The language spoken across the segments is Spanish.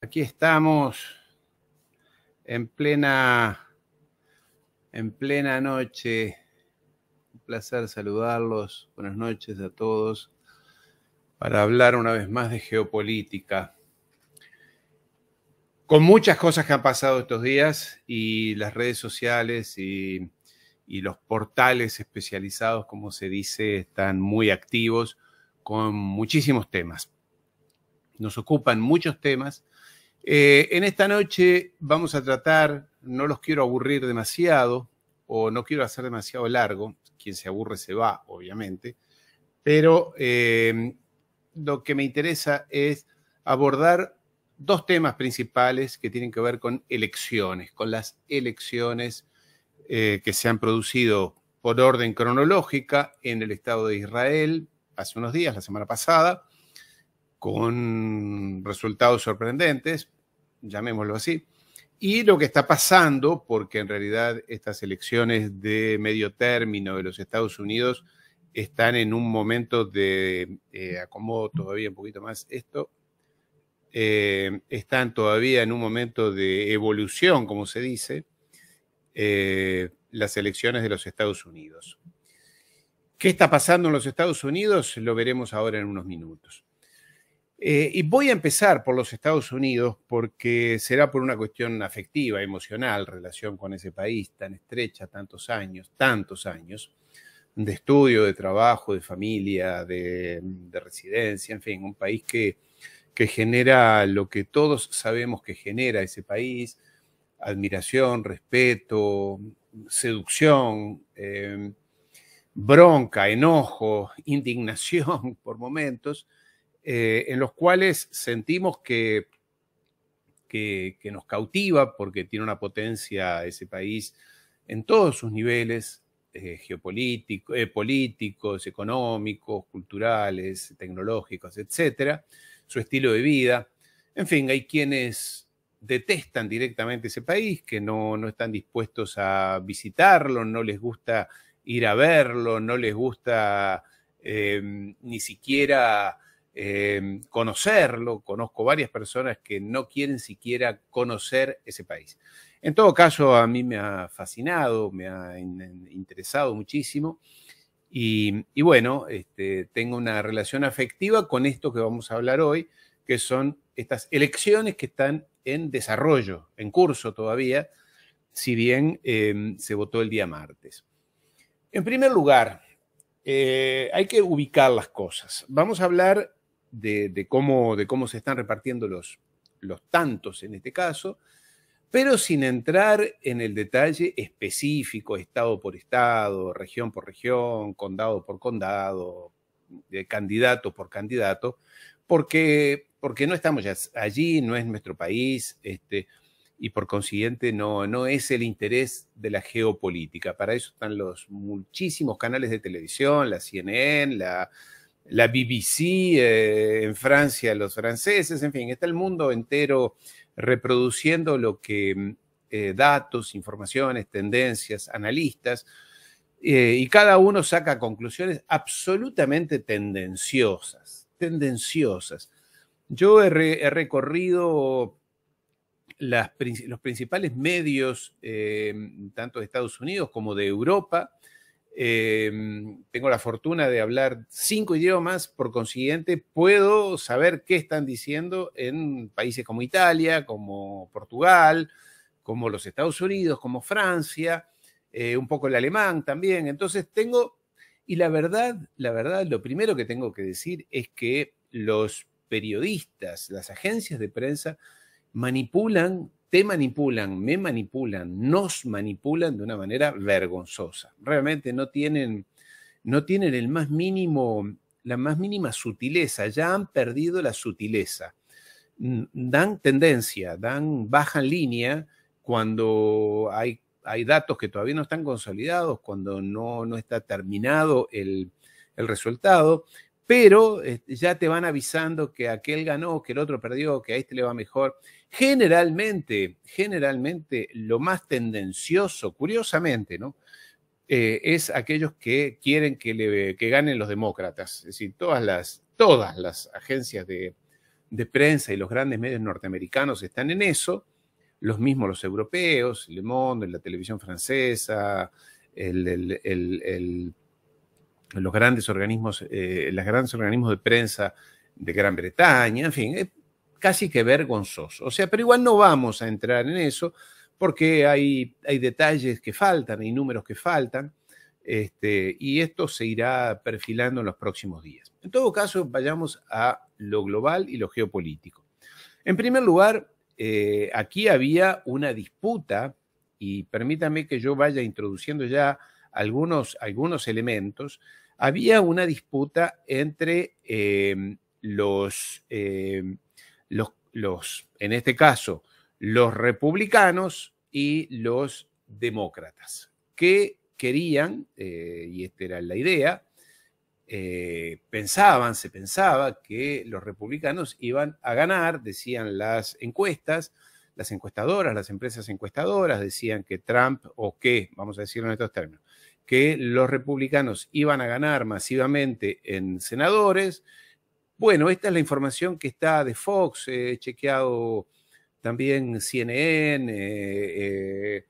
Aquí estamos en plena, en plena noche. Un placer saludarlos. Buenas noches a todos para hablar una vez más de geopolítica. Con muchas cosas que han pasado estos días y las redes sociales y, y los portales especializados, como se dice, están muy activos con muchísimos temas. Nos ocupan muchos temas eh, en esta noche vamos a tratar, no los quiero aburrir demasiado o no quiero hacer demasiado largo, quien se aburre se va, obviamente, pero eh, lo que me interesa es abordar dos temas principales que tienen que ver con elecciones, con las elecciones eh, que se han producido por orden cronológica en el Estado de Israel hace unos días, la semana pasada, con resultados sorprendentes llamémoslo así. Y lo que está pasando, porque en realidad estas elecciones de medio término de los Estados Unidos están en un momento de, eh, acomodo todavía un poquito más esto, eh, están todavía en un momento de evolución, como se dice, eh, las elecciones de los Estados Unidos. ¿Qué está pasando en los Estados Unidos? Lo veremos ahora en unos minutos. Eh, y voy a empezar por los Estados Unidos porque será por una cuestión afectiva, emocional, relación con ese país tan estrecha, tantos años, tantos años de estudio, de trabajo, de familia, de, residencia, en fin, un país que, que, genera lo que todos sabemos que genera ese país, admiración, respeto, seducción, eh, bronca, enojo, indignación por momentos eh, en los cuales sentimos que, que, nos cautiva porque tiene una potencia ese país en todos sus niveles, eh, geopolíticos, eh, políticos, económicos, culturales, tecnológicos, etcétera, su estilo de vida. En fin, hay quienes detestan directamente ese país, que no, no están dispuestos a visitarlo, no les gusta ir a verlo, no les gusta ni siquiera eh, conocerlo. Conozco varias personas que no quieren siquiera conocer ese país. En todo caso, a mí me ha fascinado, me ha interesado muchísimo. Y, bueno, este, tengo una relación afectiva con esto que vamos a hablar hoy, que son estas elecciones que están en desarrollo, en curso todavía, si bien em, se votó el día martes. En primer lugar, eh, hay que ubicar las cosas. Vamos a hablar de, cómo, de cómo se están repartiendo los, los tantos en este caso, pero sin entrar en el detalle específico, estado por estado, región por región, condado por condado, eh, candidato por candidato, porque, porque no estamos allí, no es nuestro país, este, y por consiguiente no, no es el interés de la geopolítica. Para eso están los muchísimos canales de televisión, la CNN, la, la BBC eh, en Francia, los franceses, en fin, está el mundo entero reproduciendo lo que mm, eh, datos, informaciones, tendencias, analistas, eh, y cada uno saca conclusiones absolutamente tendenciosas, tendenciosas. Yo he, recorrido los principales medios, tanto de Estados Unidos como de Europa, Em, tengo la fortuna de hablar cinco idiomas, por consiguiente puedo saber qué están diciendo en países como Italia, como Portugal, como los Estados Unidos, como Francia, eh, un poco el alemán también. Entonces tengo, y la verdad, la verdad, lo primero que tengo que decir es que los periodistas, las agencias de prensa manipulan te manipulan, me manipulan, nos manipulan de una manera vergonzosa. Realmente no tienen, no tienen el más mínimo, la más mínima sutileza, ya han perdido la sutileza. Mm, dan tendencia, dan, bajan línea cuando hay, datos que todavía no están consolidados, cuando no, no está terminado el, el resultado, pero este, ya te van avisando que aquel ganó, que el otro perdió, que a este le va mejor. Generalmente, generalmente lo más tendencioso, curiosamente, ¿no? Eh, es aquellos que quieren que, ganen los demócratas. Es decir, todas las, todas las agencias de, prensa y los grandes medios norteamericanos están en eso, los mismos los europeos, Le Monde, la televisión francesa, el, el, los grandes organismos, eh, grandes organismos de prensa de Gran Bretaña, en fin, es casi que vergonzoso. O sea, pero igual no vamos a entrar en eso porque hay, detalles que faltan, hay números que faltan, este, y esto se irá perfilando en los próximos días. En todo caso, vayamos a lo global y lo geopolítico. En primer lugar, eh, aquí había una disputa, y permítame que yo vaya introduciendo ya algunos, algunos elementos, había una disputa entre em, los, em, los, los, en este caso, los republicanos y los demócratas, que querían, eh, y esta era la idea, eh, pensaban, se pensaba que los republicanos iban a ganar, decían las encuestas, las encuestadoras, las empresas encuestadoras, decían que Trump o que, vamos a decirlo en estos términos, que los republicanos iban a ganar masivamente en senadores. Bueno, esta es la información que está de Fox, he chequeado también CNN, NBC, eh, eh,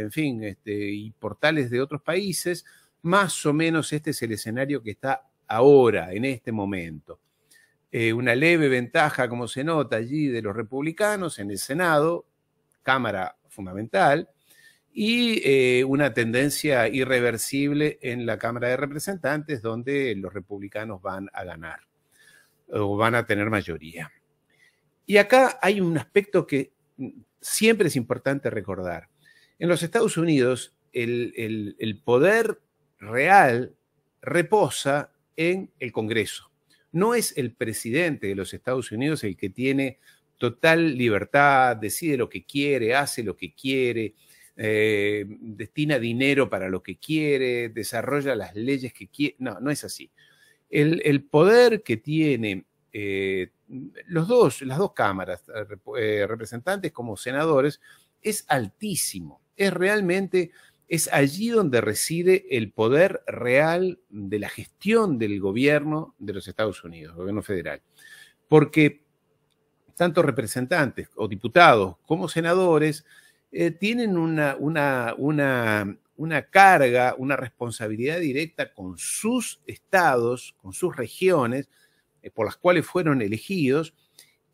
en fin, este, y portales de otros países. Más o menos este es el escenario que está ahora, en este momento. Eh, una leve ventaja, como se nota allí, de los republicanos en el Senado, Cámara fundamental, y eh, una tendencia irreversible en la Cámara de Representantes, donde los republicanos van a ganar o van a tener mayoría. Y acá hay un aspecto que siempre es importante recordar. En los Estados Unidos, el, el poder real reposa en el Congreso. No es el presidente de los Estados Unidos el que tiene total libertad, decide lo que quiere, hace lo que quiere, eh, destina dinero para lo que quiere, desarrolla las leyes que quiere. No, no es así. El, el poder que tiene eh, los dos, las dos cámaras, eh, representantes como senadores, es altísimo. Es realmente, es allí donde reside el poder real de la gestión del gobierno de los Estados Unidos, gobierno federal. Porque tanto representantes o diputados como senadores eh, tienen una, carga, una responsabilidad directa con sus estados, con sus regiones, eh, por las cuales fueron elegidos.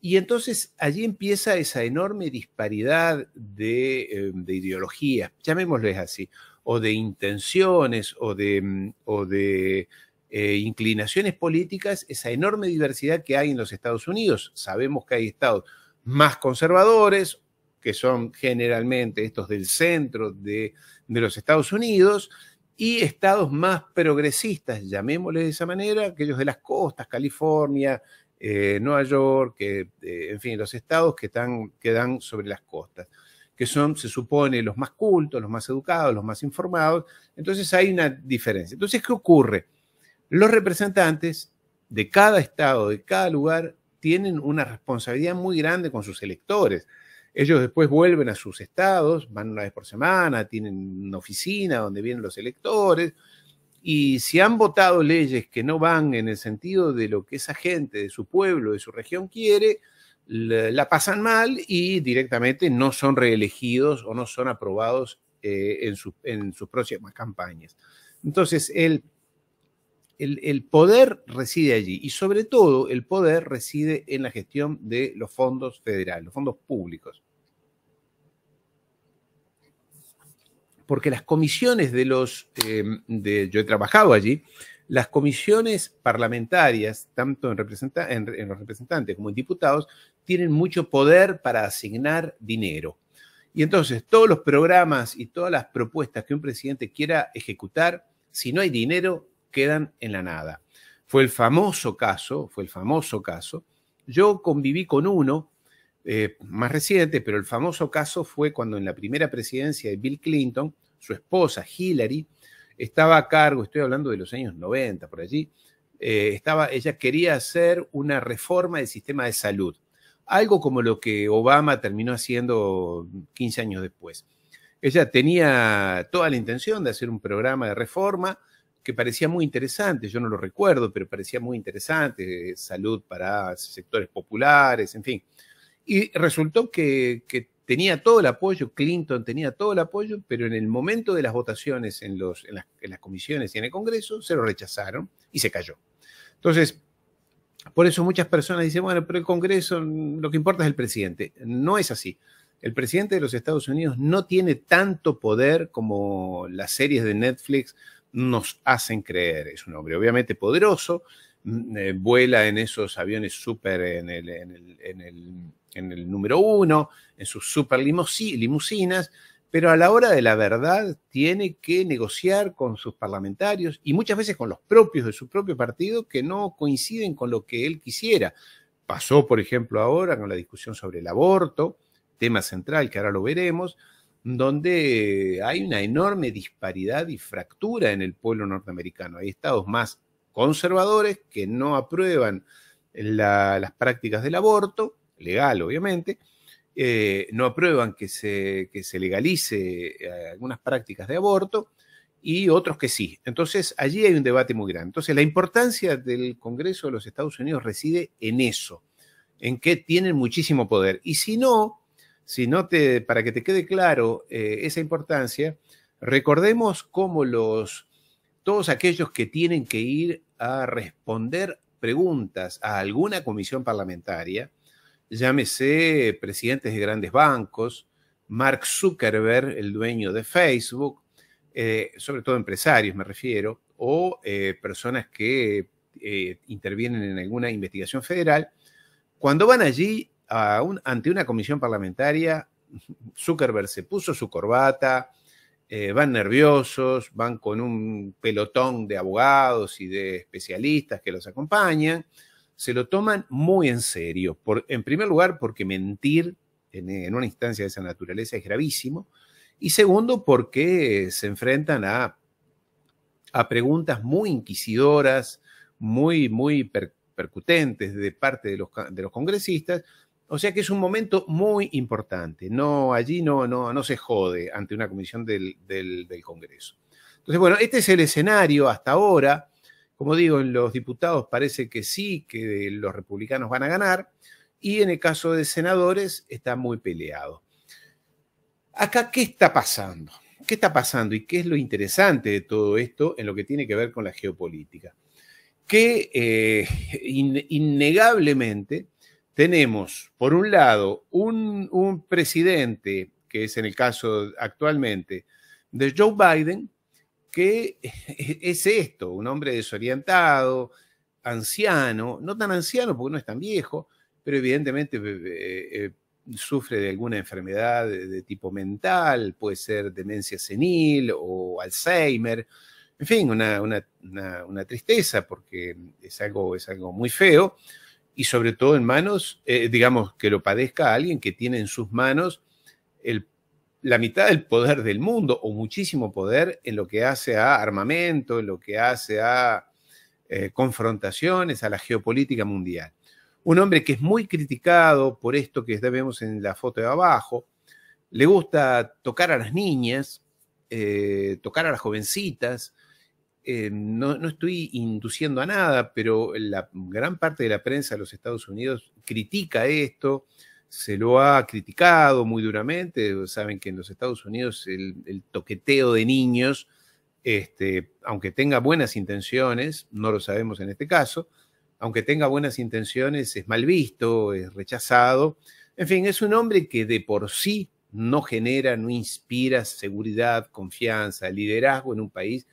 Y entonces allí empieza esa enorme disparidad de, eh, de ideologías, llamémosles así, o de intenciones o de, mm, de inclinaciones políticas, esa enorme diversidad que hay en los Estados Unidos. Sabemos que hay estados más conservadores, que son generalmente estos del centro de, los Estados Unidos, y estados más progresistas, llamémosle de esa manera, aquellos de las costas, California, eh, Nueva York, eh, en fin, los estados que, están, que dan sobre las costas, que son, se supone, los más cultos, los más educados, los más informados. Entonces hay una diferencia. Entonces, ¿qué ocurre? Los representantes de cada estado, de cada lugar, tienen una responsabilidad muy grande con sus electores. Ellos después vuelven a sus estados, van una vez por semana, tienen una oficina donde vienen los electores, y si han votado leyes que no van en el sentido de lo que esa gente de su pueblo, de su región quiere, la, pasan mal y directamente no son reelegidos o no son aprobados eh, en, en sus próximas campañas. Entonces, el el, poder reside allí y sobre todo el poder reside en la gestión de los fondos federales, los fondos públicos. Porque las comisiones de los, em, de, yo he trabajado allí, las comisiones parlamentarias, tanto en, en los representantes como en diputados, tienen mucho poder para asignar dinero. Y entonces todos los programas y todas las propuestas que un presidente quiera ejecutar, si no hay dinero, quedan en la nada. Fue el famoso caso, fue el famoso caso. Yo conviví con uno eh, más reciente, pero el famoso caso fue cuando en la primera presidencia de Bill Clinton, su esposa Hillary estaba a cargo, estoy hablando de los años 90 por allí, eh, estaba, ella quería hacer una reforma del sistema de salud, algo como lo que Obama terminó haciendo 15 años después. Ella tenía toda la intención de hacer un programa de reforma, que parecía muy interesante, yo no lo recuerdo, pero parecía muy interesante, eh, salud para sectores populares, en fin. Y resultó que, tenía todo el apoyo, Clinton tenía todo el apoyo, pero en el momento de las votaciones en las comisiones y en el Congreso se lo rechazaron y se cayó. Entonces, por eso muchas personas dicen, bueno, pero el Congreso, lo que importa es el presidente. No es así. El presidente de los Estados Unidos no tiene tanto poder como las series de Netflix nos hacen creer. Es un hombre obviamente poderoso, mm, eh, vuela en esos aviones súper en el, en el, número uno, en sus súper limusinas, pero a la hora de la verdad tiene que negociar con sus parlamentarios y muchas veces con los propios de su propio partido que no coinciden con lo que él quisiera. Pasó, por ejemplo, ahora con la discusión sobre el aborto, tema central que ahora lo veremos, donde hay una enorme disparidad y fractura en el pueblo norteamericano. Hay estados más conservadores que no aprueban las prácticas del aborto, legal obviamente, eh, no aprueban que se, que se legalice eh, algunas prácticas de aborto y otros que sí. Entonces allí hay un debate muy grande. Entonces la importancia del Congreso de los Estados Unidos reside en eso, en que tienen muchísimo poder. Y si no, si no te, para que te quede claro eh, esa importancia, recordemos cómo los, todos aquellos que tienen que ir a responder preguntas a alguna comisión parlamentaria, llámese presidentes de grandes bancos, Mark Zuckerberg, el dueño de Facebook, eh, sobre todo empresarios me refiero, o eh, personas que intervienen en alguna investigación federal, cuando van allí ante una comisión parlamentaria, Zuckerberg se puso su corbata, eh, van nerviosos, van con un pelotón de abogados y de especialistas que los acompañan, se lo toman muy en serio. en primer lugar, porque mentir en, una instancia de esa naturaleza es gravísimo. Y segundo, porque se enfrentan a preguntas muy inquisidoras, muy, muy percutentes de parte de los, congresistas, o sea que es un momento muy importante. No, allí no, no, no se jode ante una comisión del, Congreso. Entonces, bueno, este es el escenario hasta ahora. Como digo, en los diputados parece que sí, que los republicanos van a ganar. Y en el caso de senadores está muy peleado. Acá, ¿qué está pasando? ¿Qué está pasando y qué es lo interesante de todo esto en lo que tiene que ver con la geopolítica? Que eh, innegablemente tenemos, por un lado, un, presidente, que es en el caso actualmente, de Joe Biden, que es esto, un hombre desorientado, anciano, no tan anciano porque no es tan viejo, pero evidentemente eh, eh, sufre de alguna enfermedad de, tipo mental, puede ser demencia senil o Alzheimer, en fin, una, una, una, una tristeza porque es algo, es algo muy feo y sobre todo en manos, eh, digamos, que lo padezca alguien que tiene en sus manos la mitad del poder del mundo o muchísimo poder en lo que hace a armamento, en lo que hace a eh, confrontaciones, a la geopolítica mundial. Un hombre que es muy criticado por esto que vemos en la foto de abajo, le gusta tocar a las niñas, eh, tocar a las jovencitas, eh, no, no, estoy induciendo a nada, pero la gran parte de la prensa de los Estados Unidos critica esto, se lo ha criticado muy duramente. Saben que en los Estados Unidos el, el toqueteo de niños, este, aunque tenga buenas intenciones, no lo sabemos en este caso, aunque tenga buenas intenciones, es mal visto, es rechazado. En fin, es un hombre que de por sí no genera, no inspira seguridad, confianza, liderazgo en un país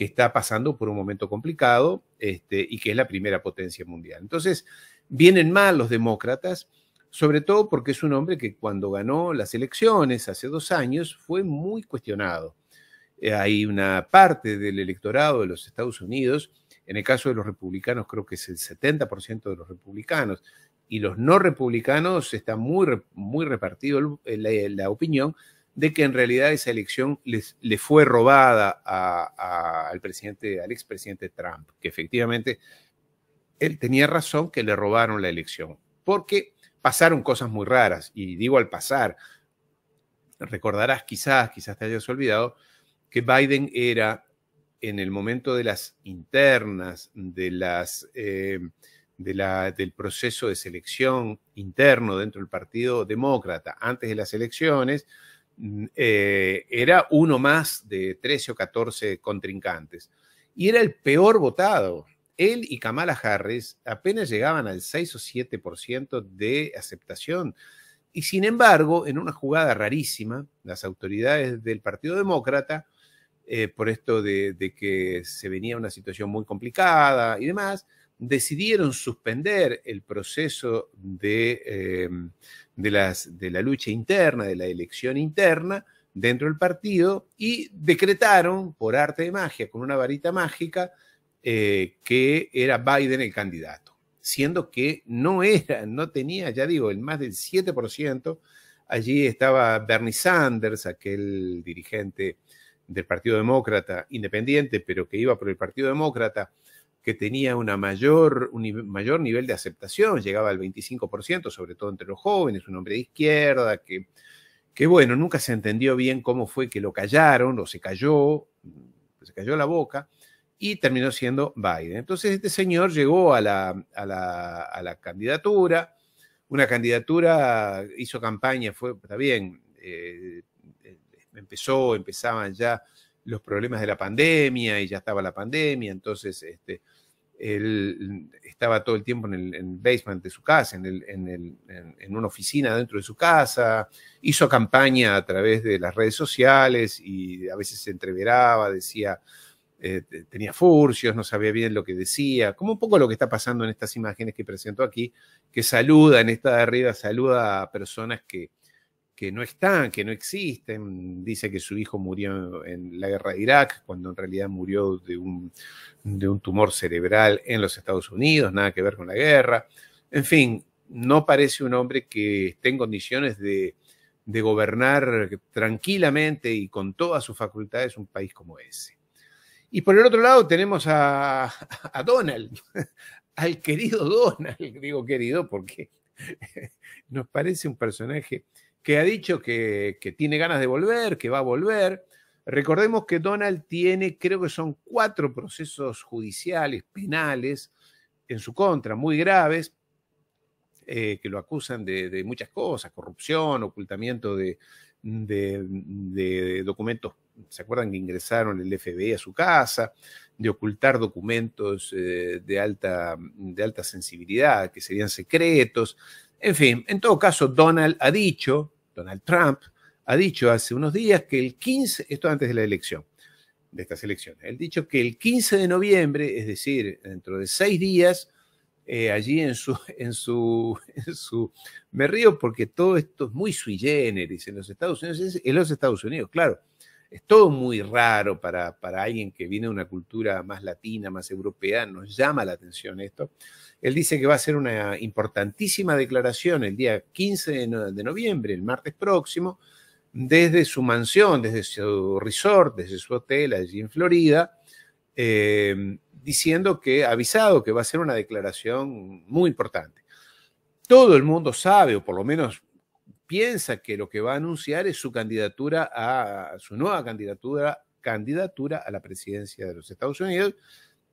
que está pasando por un momento complicado este, y que es la primera potencia mundial. Entonces, vienen mal los demócratas, sobre todo porque es un hombre que cuando ganó las elecciones hace dos años fue muy cuestionado. Eh, hay una parte del electorado de los Estados Unidos, en el caso de los republicanos creo que es el 70% de los republicanos, y los no republicanos está muy, muy repartido la opinión, de que en realidad esa elección le fue robada al presidente, al expresidente Trump, que efectivamente él tenía razón que le robaron la elección, porque pasaron cosas muy raras, y digo al pasar, recordarás quizás, quizás te hayas olvidado, que Biden era en el momento de las internas, de las, eh, de la, del proceso de selección interno dentro del Partido Demócrata, antes de las elecciones, Mm, eh, era uno más de 13 o 14 contrincantes. Y era el peor votado. Él y Kamala Harris apenas llegaban al 6 o 7% de aceptación. Y sin embargo, en una jugada rarísima, las autoridades del Partido Demócrata, eh, por esto de que se venía una situación muy complicada y demás, decidieron suspender el proceso em, de, la lucha interna, de la elección interna dentro del partido y decretaron por arte de magia, con una varita mágica, eh, que era Biden el candidato, siendo que no era, no tenía, ya digo, el más del 7%. Allí estaba Bernie Sanders, aquel dirigente del Partido Demócrata independiente, pero que iba por el Partido Demócrata que tenía una mayor, un mayor nivel de aceptación, llegaba al 25%, sobre todo entre los jóvenes, un hombre de izquierda, que, que bueno, nunca se entendió bien cómo fue que lo callaron o se cayó, se cayó la boca, y terminó siendo Biden. Entonces este señor llegó a la, a la, a la candidatura, una candidatura, hizo campaña, fue, está bien, eh, eh, empezó, empezaban ya los problemas de la pandemia y ya estaba la pandemia, entonces este, él estaba todo el tiempo en el, basement de su casa, en, en, una oficina dentro de su casa, hizo campaña a través de las redes sociales y a veces se entreveraba, decía, eh, tenía furcios, no sabía bien lo que decía, como un poco lo que está pasando en estas imágenes que presento aquí, que saluda en esta de arriba, saluda a personas que, que no están, que no existen. Dice que su hijo murió en la guerra de Irak, cuando en realidad murió de un, de un tumor cerebral en los Estados Unidos, nada que ver con la guerra. En fin, no parece un hombre que esté en condiciones de, de gobernar tranquilamente y con todas sus facultades un país como ese. Y por el otro lado tenemos a, a Donald, al querido Donald, digo querido porque nos parece un personaje que ha dicho que, que tiene ganas de volver, que va a volver. Recordemos que Donald tiene, creo que son cuatro procesos judiciales, penales, en su contra, muy graves, eh, que lo acusan de, de, muchas cosas, corrupción, ocultamiento de, de, documentos. ¿Se acuerdan que ingresaron el FBI a su casa? De ocultar documentos eh, de, alta, de alta sensibilidad, que serían secretos, en fin, en todo caso, Donald ha dicho, Donald Trump ha dicho hace unos días que el 15, esto antes de la elección, de estas elecciones, él ha dicho que el 15 de noviembre, es decir, dentro de seis días, eh, allí en su, en su, en su, me río porque todo esto es muy sui generis en los Estados Unidos, en los Estados Unidos, claro, es todo muy raro para, para alguien que viene de una cultura más latina, más europea, nos llama la atención esto. Él dice que va a hacer una importantísima declaración el día 15 de, noviembre, el martes próximo, desde su mansión, desde su resort, desde su hotel allí en Florida, eh, diciendo que, avisado que va a ser una declaración muy importante. Todo el mundo sabe, o por lo menos piensa que lo que va a anunciar es su candidatura a, su nueva candidatura, candidatura a la presidencia de los Estados Unidos,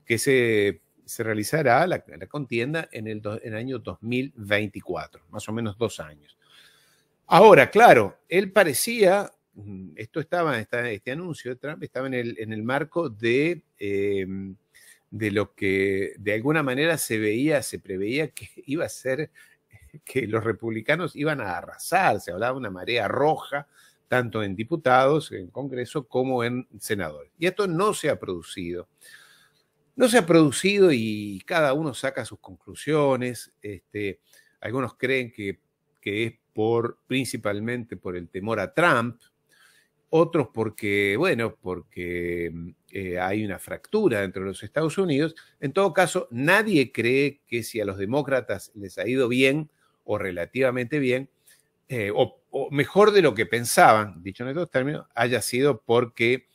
que se se realizará la, contienda en el, año 2024, más o menos dos años. Ahora, claro, él parecía, mm, esto estaba, este anuncio de Trump estaba en el, marco de, em, de lo que de alguna manera se veía, se preveía que iba a ser que los republicanos iban a arrasar, se hablaba de una marea roja, tanto en diputados, en Congreso, como en senadores. Y esto no se ha producido. No se ha producido y cada uno saca sus conclusiones. Este, algunos creen que, es por, principalmente por el temor a Trump, otros porque, bueno, porque mm, eh, hay una fractura dentro de los Estados Unidos. En todo caso, nadie cree que si a los demócratas les ha ido bien o relativamente bien, eh, o, o, mejor de lo que pensaban, dicho en estos términos, haya sido porque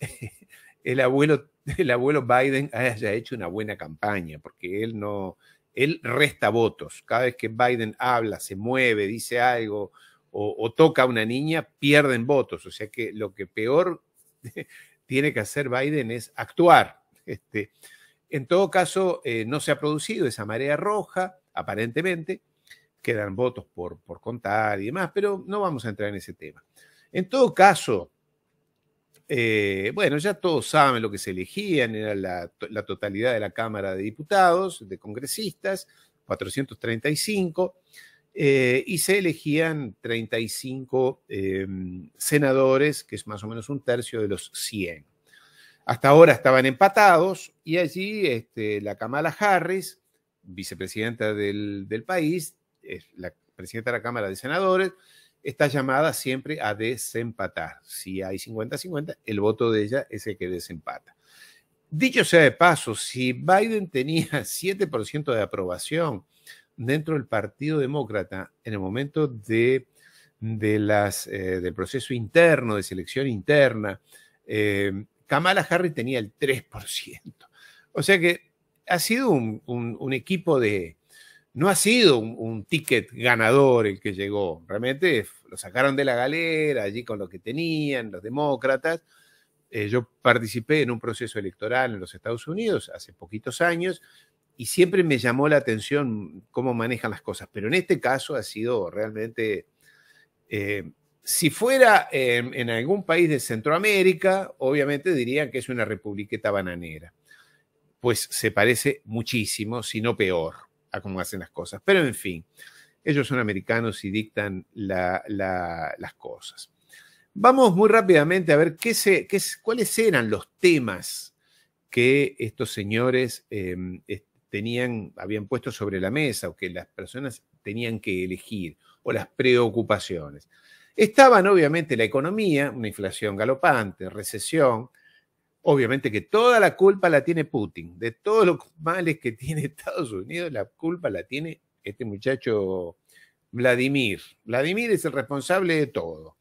el abuelo el abuelo Biden haya hecho una buena campaña, porque él no, él resta votos. Cada vez que Biden habla, se mueve, dice algo o, toca a una niña, pierden votos. O sea que lo que peor tiene que hacer Biden es actuar. Este, en todo caso, eh, no se ha producido esa marea roja, aparentemente. Quedan votos por, por contar y demás, pero no vamos a entrar en ese tema. En todo caso, eh, bueno, ya todos saben lo que se elegían, era la, totalidad de la Cámara de Diputados, de congresistas, 435. Eh, y se elegían 35 em, senadores, que es más o menos un tercio de los 100. Hasta ahora estaban empatados y allí este, la Kamala Harris, vicepresidenta del, del país, es la presidenta de la Cámara de Senadores, está llamada siempre a desempatar. Si hay 50-50, el voto de ella es el que desempata. Dicho sea de paso, si Biden tenía 7% de aprobación dentro del Partido Demócrata en el momento de, las, eh, del proceso interno, de selección interna, eh, Kamala Harris tenía el 3%. O sea que ha sido un equipo de, no ha sido un, ticket ganador el que llegó. Realmente lo sacaron de la galera, allí con lo que tenían, los demócratas. Eh, yo participé en un proceso electoral en los Estados Unidos hace poquitos años y siempre me llamó la atención cómo manejan las cosas, pero en este caso ha sido realmente... Eh, si fuera en algún país de Centroamérica, obviamente dirían que es una republiqueta bananera. Pues se parece muchísimo, si no peor a cómo hacen las cosas. Pero en fin, ellos son americanos y dictan las cosas. Vamos muy rápidamente a ver qué cuáles eran los temas que estos señores em, tenían, habían puesto sobre la mesa o que las personas tenían que elegir o las preocupaciones. Estaban obviamente la economía, una inflación galopante, recesión, Obviamente que toda la culpa la tiene Putin, de todos los males que tiene Estados Unidos, la culpa la tiene este muchacho Vladimir. Vladimir es el responsable de todo.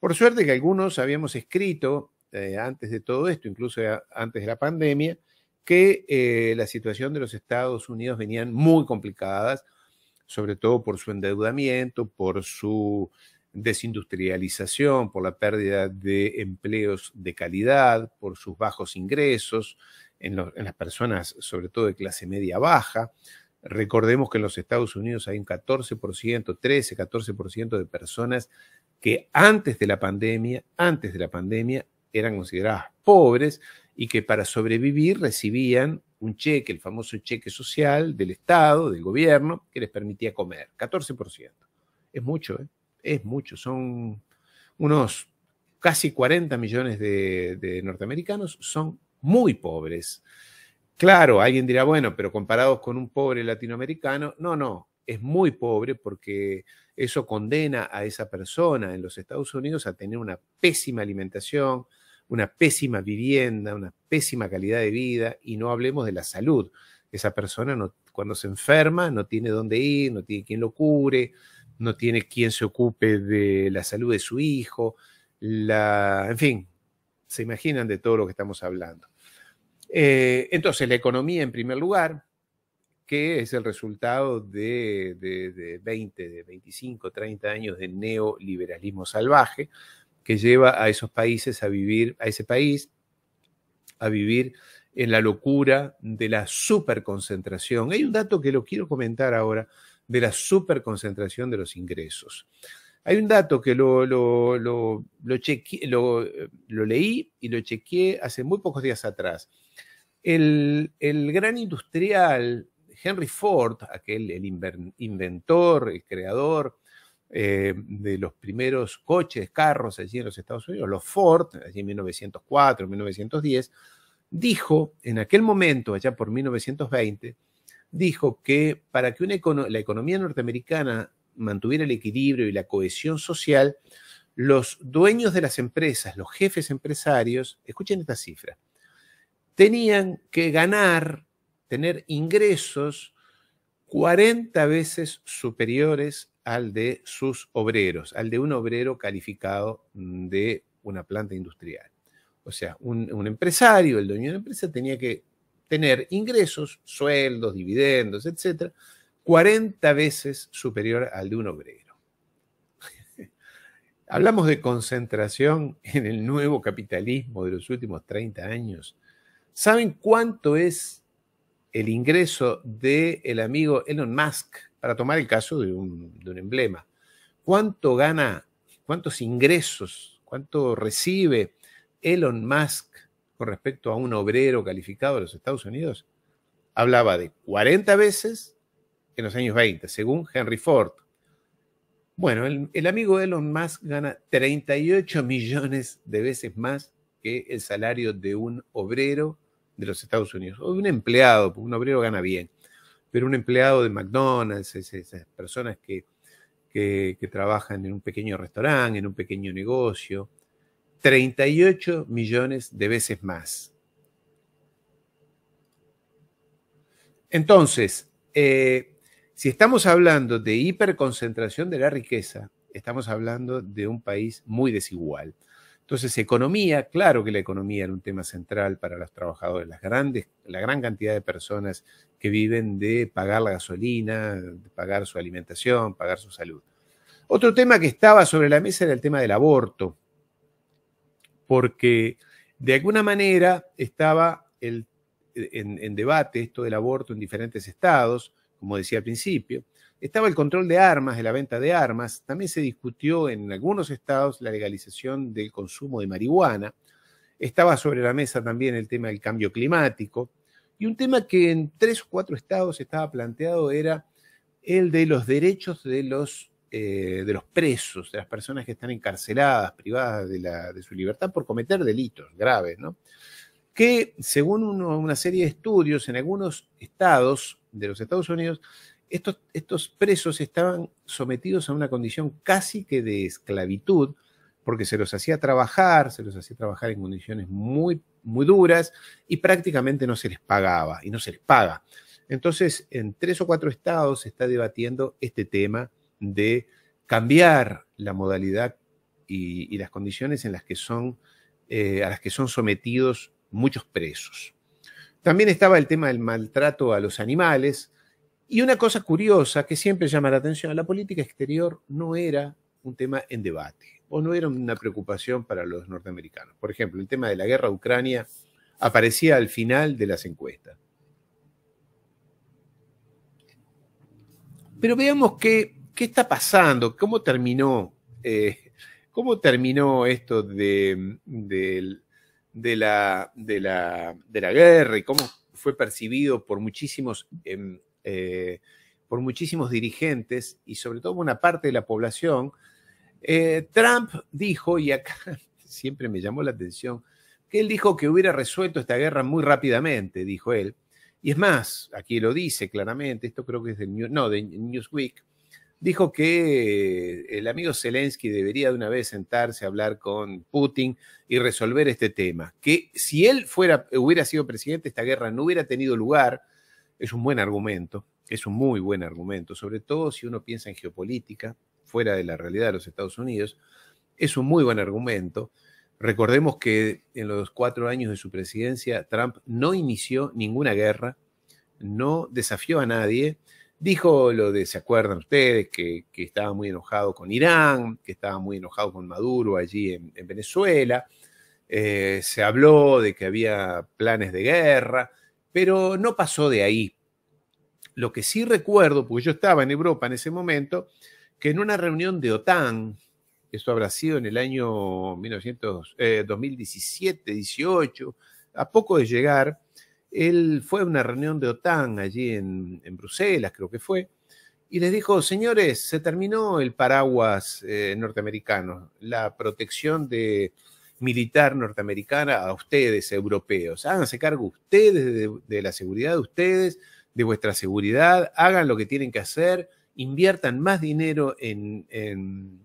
Por suerte que algunos habíamos escrito eh, antes de todo esto, incluso antes de la pandemia, que eh, la situación de los Estados Unidos venían muy complicadas, sobre todo por su endeudamiento, por su desindustrialización, por la pérdida de empleos de calidad, por sus bajos ingresos en, en las personas, sobre todo de clase media baja. Recordemos que en los Estados Unidos hay un 14%, 13, 14% de personas que antes de la pandemia, antes de la pandemia, eran consideradas pobres y que para sobrevivir recibían un cheque, el famoso cheque social del Estado, del gobierno, que les permitía comer. 14%. Es mucho, ¿eh? es mucho, son unos casi 40 millones de, norteamericanos, son muy pobres. Claro, alguien dirá, bueno, pero comparados con un pobre latinoamericano, no, no, es muy pobre porque eso condena a esa persona en los Estados Unidos a tener una pésima alimentación, una pésima vivienda, una pésima calidad de vida y no hablemos de la salud. Esa persona cuando se enferma no tiene dónde ir, no tiene quien lo cure, no tiene quien se ocupe de la salud de su hijo, la, en fin, se imaginan de todo lo que estamos hablando. Eh, entonces, la economía en primer lugar, que es el resultado de, de, de, 20, de 25, 30 años de neoliberalismo salvaje, que lleva a esos países a vivir, a ese país, a vivir en la locura de la superconcentración. Hay un dato que lo quiero comentar ahora, de la superconcentración de los ingresos. Hay un dato que eh, lo, leí y lo chequeé hace muy pocos días atrás. El, el gran industrial Henry Ford, aquel el inventor, el creador eh, de los primeros coches, carros allí en los Estados Unidos, los Ford, allí en 1904, 1910, dijo en aquel momento, allá por 1920, dijo que para que la economía norteamericana mantuviera el equilibrio y la cohesión social, los dueños de las empresas, los jefes empresarios, escuchen esta cifra, tenían que ganar, tener ingresos 40 veces superiores al de sus obreros, al de un obrero calificado de una planta industrial. O sea, un, un empresario, el dueño de una empresa, tenía que tener ingresos, sueldos, dividendos, etcétera, 40 veces superior al de un obrero. Hablamos de concentración en el nuevo capitalismo de los últimos 30 años. ¿Saben cuánto es el ingreso del amigo Elon Musk? Para tomar el caso de un, de un emblema. ¿Cuánto gana, cuántos ingresos, cuánto recibe Elon Musk con respecto a un obrero calificado de los Estados Unidos hablaba de 40 veces en los años 20, según Henry Ford. Bueno, el, amigo Elon Musk gana 38 millones de veces más que el salario de un obrero de los Estados Unidos, o de un empleado, porque un obrero gana bien, pero un empleado de McDonald's, esas personas que, que trabajan en un pequeño restaurante, en un pequeño negocio, 38 millones de veces más. Entonces, eh, si estamos hablando de hiperconcentración de la riqueza, estamos hablando de un país muy desigual. Entonces, economía, claro que la economía era un tema central para los trabajadores, las grandes, la gran cantidad de personas que viven de pagar la gasolina, de pagar su alimentación, pagar su salud. Otro tema que estaba sobre la mesa era el tema del aborto porque de alguna manera estaba en, en, debate esto del aborto en diferentes estados, como decía al principio. Estaba el control de armas, de la venta de armas. También se discutió en algunos estados la legalización del consumo de marihuana. Estaba sobre la mesa también el tema del cambio climático. Y un tema que en tres o cuatro estados estaba planteado era el de los derechos de los eh, de los presos, de las personas que están encarceladas, privadas de, su libertad por cometer delitos graves, que según una serie de estudios en algunos estados de los Estados Unidos, estos, presos estaban sometidos a una condición casi que de esclavitud, porque se los hacía trabajar, se los hacía trabajar en condiciones muy, muy duras y prácticamente no se les pagaba y no se les paga. Entonces, en tres o cuatro estados se está debatiendo este tema de cambiar la modalidad y, las condiciones en las que son, eh, a las que son sometidos muchos presos. También estaba el tema del maltrato a los animales. Y una cosa curiosa que siempre llama la atención, la política exterior no era un tema en debate o no era una preocupación para los norteamericanos. Por ejemplo, el tema de la guerra a Ucrania aparecía al final de las encuestas. Pero veamos que ¿Qué está pasando? ¿Cómo terminó? Eh, ¿Cómo terminó esto de, de, la, de, la, guerra y cómo fue percibido por muchísimos, em, eh, por muchísimos dirigentes y sobre todo una parte de la población? Eh, Trump dijo, y acá siempre me llamó la atención, que él dijo que hubiera resuelto esta guerra muy rápidamente, dijo él. Y es más, aquí lo dice claramente, esto creo que es del, de Newsweek, dijo que eh, el amigo Zelensky debería de una vez sentarse a hablar con Putin y resolver este tema. Que si él fuera, hubiera sido presidente, esta guerra no hubiera tenido lugar. Es un buen argumento, es un muy buen argumento, sobre todo si uno piensa en geopolítica, fuera de la realidad de los Estados Unidos. Es un muy buen argumento. Recordemos que en los cuatro años de su presidencia, Trump no inició ninguna guerra, no desafió a nadie, Dijo lo de, ¿se acuerdan ustedes? Que, que, estaba muy enojado con Irán, que estaba muy enojado con Maduro allí en, Venezuela. Eh, se habló de que había planes de guerra, pero no pasó de ahí. Lo que sí recuerdo, porque yo estaba en Europa en ese momento, que en una reunión de OTAN, eso habrá sido en el año 2017, 18, eh, a poco de llegar, él fue a una reunión de OTAN allí en, Bruselas, creo que fue, y les dijo, señores, se terminó el paraguas eh, norteamericano, la protección de militar norteamericana a ustedes, europeos. Háganse cargo ustedes de, la seguridad de ustedes, de vuestra seguridad, hagan lo que tienen que hacer, inviertan más dinero en, en,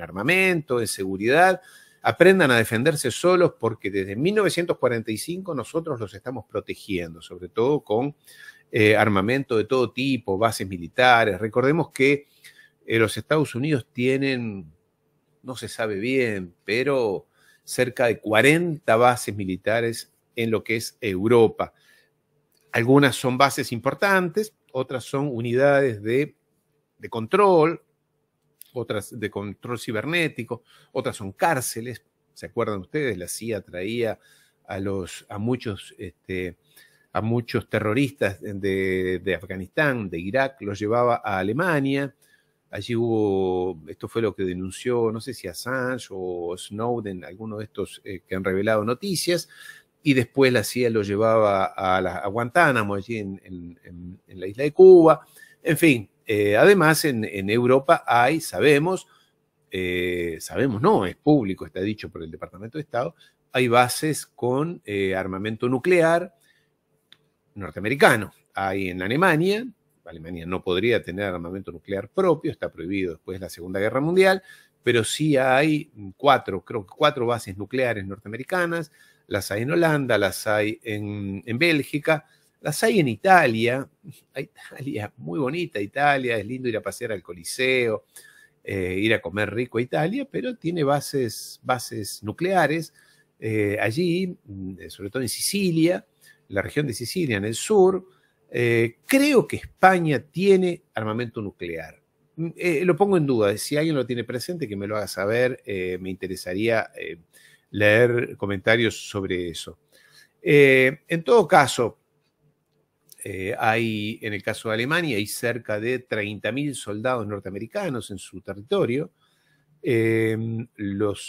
armamento, en seguridad, aprendan a defenderse solos porque desde 1945 nosotros los estamos protegiendo, sobre todo con eh, armamento de todo tipo, bases militares. Recordemos que eh, los Estados Unidos tienen, no se sabe bien, pero cerca de 40 bases militares en lo que es Europa. Algunas son bases importantes, otras son unidades de control, otras de control cibernético, otras son cárceles. ¿Se acuerdan ustedes? La CIA traía a, los, a, muchos, este, a muchos terroristas de, Afganistán, de Irak, los llevaba a Alemania. Allí hubo, esto fue lo que denunció, no sé si Assange o Snowden, algunos de estos eh, que han revelado noticias, y después la CIA los llevaba a, la, Guantánamo, allí en, la isla de Cuba. En fin, eh, además, en, Europa hay, sabemos, eh, sabemos, no, es público, está dicho por el Departamento de Estado, hay bases con eh, armamento nuclear norteamericano. Hay en Alemania, Alemania no podría tener armamento nuclear propio, está prohibido después de la Segunda Guerra Mundial, pero sí hay cuatro, creo que cuatro bases nucleares norteamericanas, las hay en Holanda, las hay en, en Bélgica, las hay en Italia, Italia, muy bonita Italia, es lindo ir a pasear al Coliseo, eh, ir a comer rico a Italia, pero tiene bases, bases nucleares eh, allí, mm, eh, sobre todo en Sicilia, la región de Sicilia, en el sur. creo que España tiene armamento nuclear. Mm, lo pongo en duda. Si alguien lo tiene presente, que me lo haga saber. me interesaría leer comentarios sobre eso. en todo caso, eh, hay, en el caso de Alemania, hay cerca de 30.000 soldados norteamericanos en su territorio. Em,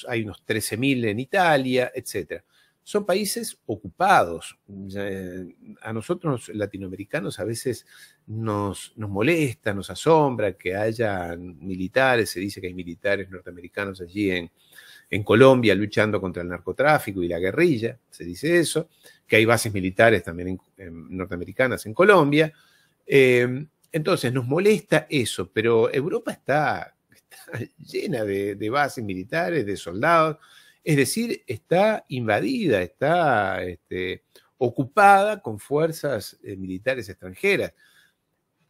hay unos 13.000 en Italia, etc. Son países ocupados. Eh, a nosotros latinoamericanos a veces nos, nos molesta, nos asombra que haya militares, se dice que hay militares norteamericanos allí en, en Colombia luchando contra el narcotráfico y la guerrilla, se dice eso, que hay bases militares también norteamericanas en Colombia. Eh, entonces, nos molesta eso, pero Europa está, llena de, bases militares, de soldados, es decir, está invadida, está este, ocupada con fuerzas eh, militares extranjeras.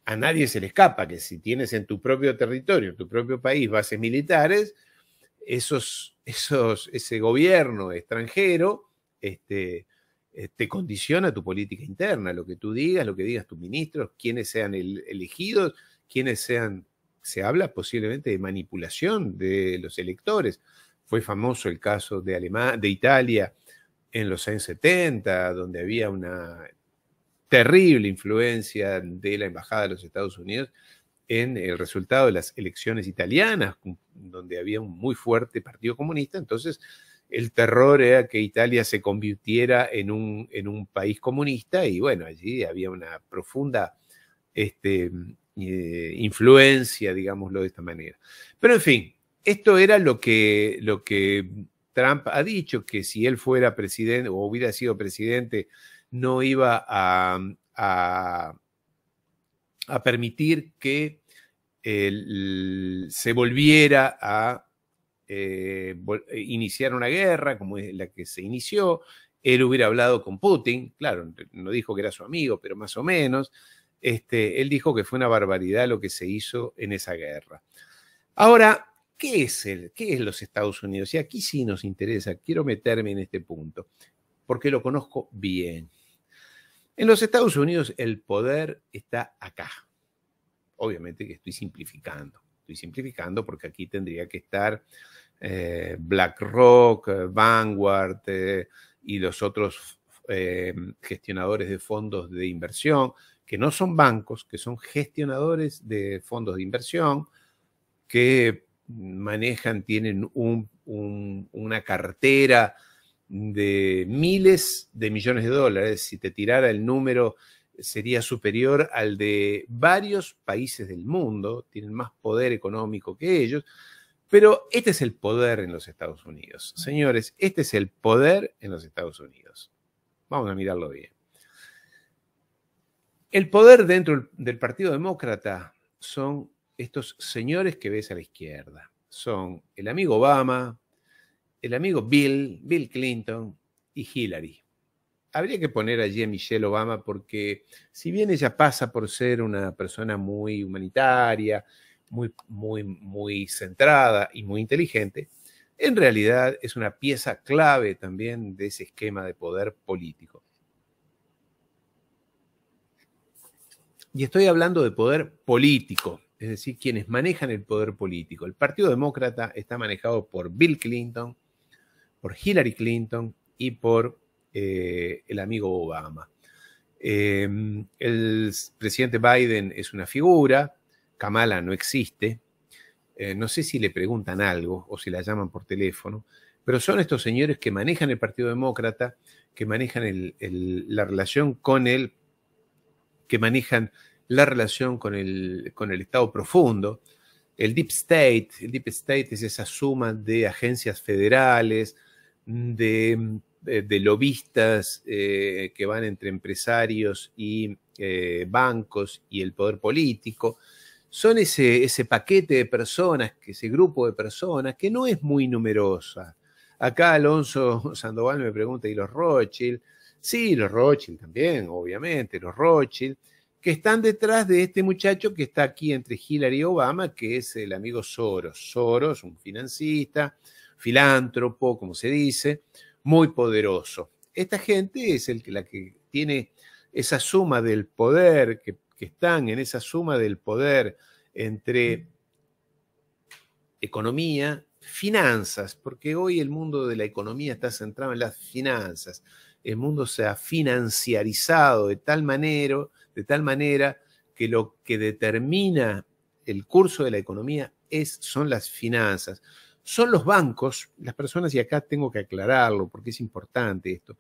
A nadie se le escapa que si tienes en tu propio territorio, en tu propio país, bases militares, esos, ese gobierno extranjero este, eh, te condiciona tu política interna, lo que tú digas, lo que digas tus ministros, quienes sean elegidos, quienes sean, se habla posiblemente de manipulación de los electores. Fue famoso el caso de, de Italia en los años 70, donde había una terrible influencia de la Embajada de los Estados Unidos en el resultado de las elecciones italianas, donde había un muy fuerte partido comunista, entonces el terror era que Italia se convirtiera en un, en un país comunista y bueno, allí había una profunda este, eh, influencia, digámoslo de esta manera. Pero en fin, esto era lo que, lo que Trump ha dicho, que si él fuera presidente o hubiera sido presidente, no iba a a permitir que se volviera a eh, eh, iniciar una guerra como es la que se inició. Él hubiera hablado con Putin, claro, no dijo que era su amigo, pero más o menos. Este, él dijo que fue una barbaridad lo que se hizo en esa guerra. Ahora, ¿qué es, el, qué es los Estados Unidos? Y aquí sí nos interesa, quiero meterme en este punto, porque lo conozco bien. En los Estados Unidos el poder está acá. Obviamente que estoy simplificando, estoy simplificando porque aquí tendría que estar eh, BlackRock, Vanguard eh, y los otros eh, gestionadores de fondos de inversión, que no son bancos, que son gestionadores de fondos de inversión, que manejan, tienen una cartera de miles de millones de dólares. Si te tirara el número, sería superior al de varios países del mundo, tienen más poder económico que ellos. Pero este es el poder en los Estados Unidos. Señores, este es el poder en los Estados Unidos. Vamos a mirarlo bien. El poder dentro del Partido Demócrata son estos señores que ves a la izquierda. Son el amigo Obama, el amigo Bill, Bill Clinton y Hillary. Habría que poner allí a Michelle Obama porque si bien ella pasa por ser una persona muy humanitaria, muy, muy, muy centrada y muy inteligente, en realidad es una pieza clave también de ese esquema de poder político. Y estoy hablando de poder político, es decir, quienes manejan el poder político. El Partido Demócrata está manejado por Bill Clinton por Hillary Clinton y por eh, el amigo Obama. Em, el presidente Biden es una figura, Kamala no existe. Eh, no sé si le preguntan algo o si la llaman por teléfono, pero son estos señores que manejan el Partido Demócrata, que manejan la relación con él, que manejan la relación con el, con el Estado profundo. El Deep State, el Deep State es esa suma de agencias federales, de, lobistas eh, que van entre empresarios y eh, bancos y el poder político. Son ese, ese paquete de personas, ese grupo de personas que no es muy numerosa. Acá Alonso Sandoval me pregunta, ¿y los Rothschild? Sí, los Rothschild también, obviamente, los Rothschild, que están detrás de este muchacho que está aquí entre Hillary y Obama, que es el amigo Soros. Soros, un financista, filántropo, como se dice, muy poderoso. Esta gente es la que tiene esa suma del poder, que, que están en esa suma del poder entre economía, finanzas, porque hoy el mundo de la economía está centrado en las finanzas. El mundo se ha financiarizado de tal manera, de tal manera que lo que determina el curso de la economía es, son las finanzas son los bancos, las personas, y acá tengo que aclararlo porque es importante esto,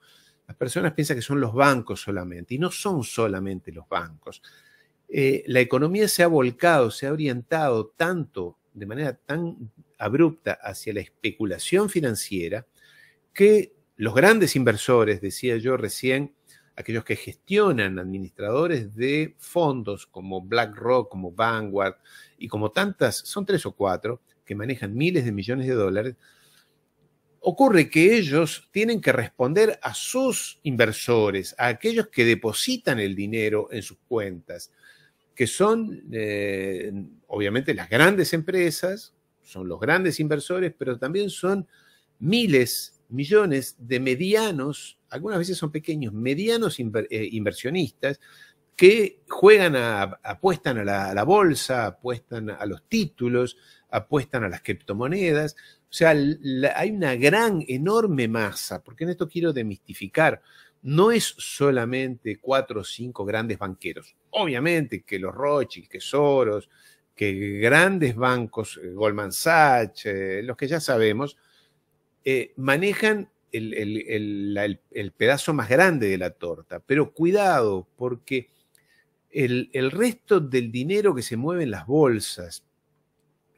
las personas piensan que son los bancos solamente, y no son solamente los bancos. Eh, la economía se ha volcado, se ha orientado tanto, de manera tan abrupta, hacia la especulación financiera, que los grandes inversores, decía yo recién, aquellos que gestionan administradores de fondos como BlackRock, como Vanguard y como tantas, son tres o cuatro, que manejan miles de millones de dólares, ocurre que ellos tienen que responder a sus inversores, a aquellos que depositan el dinero en sus cuentas, que son eh, obviamente las grandes empresas, son los grandes inversores, pero también son miles, millones de medianos, algunas veces son pequeños, medianos eh, inversionistas que juegan apuestan a la bolsa, apuestan a los títulos, apuestan a las criptomonedas. O sea, hay una gran, enorme masa, porque en esto quiero demistificar. No es solamente cuatro o cinco grandes banqueros. Obviamente que los Rothschild, que Soros, que grandes bancos, eh, Goldman Sachs, eh, los que ya sabemos, eh, manejan el, el, pedazo más grande de la torta. Pero cuidado, porque el, resto del dinero que se mueve en las bolsas,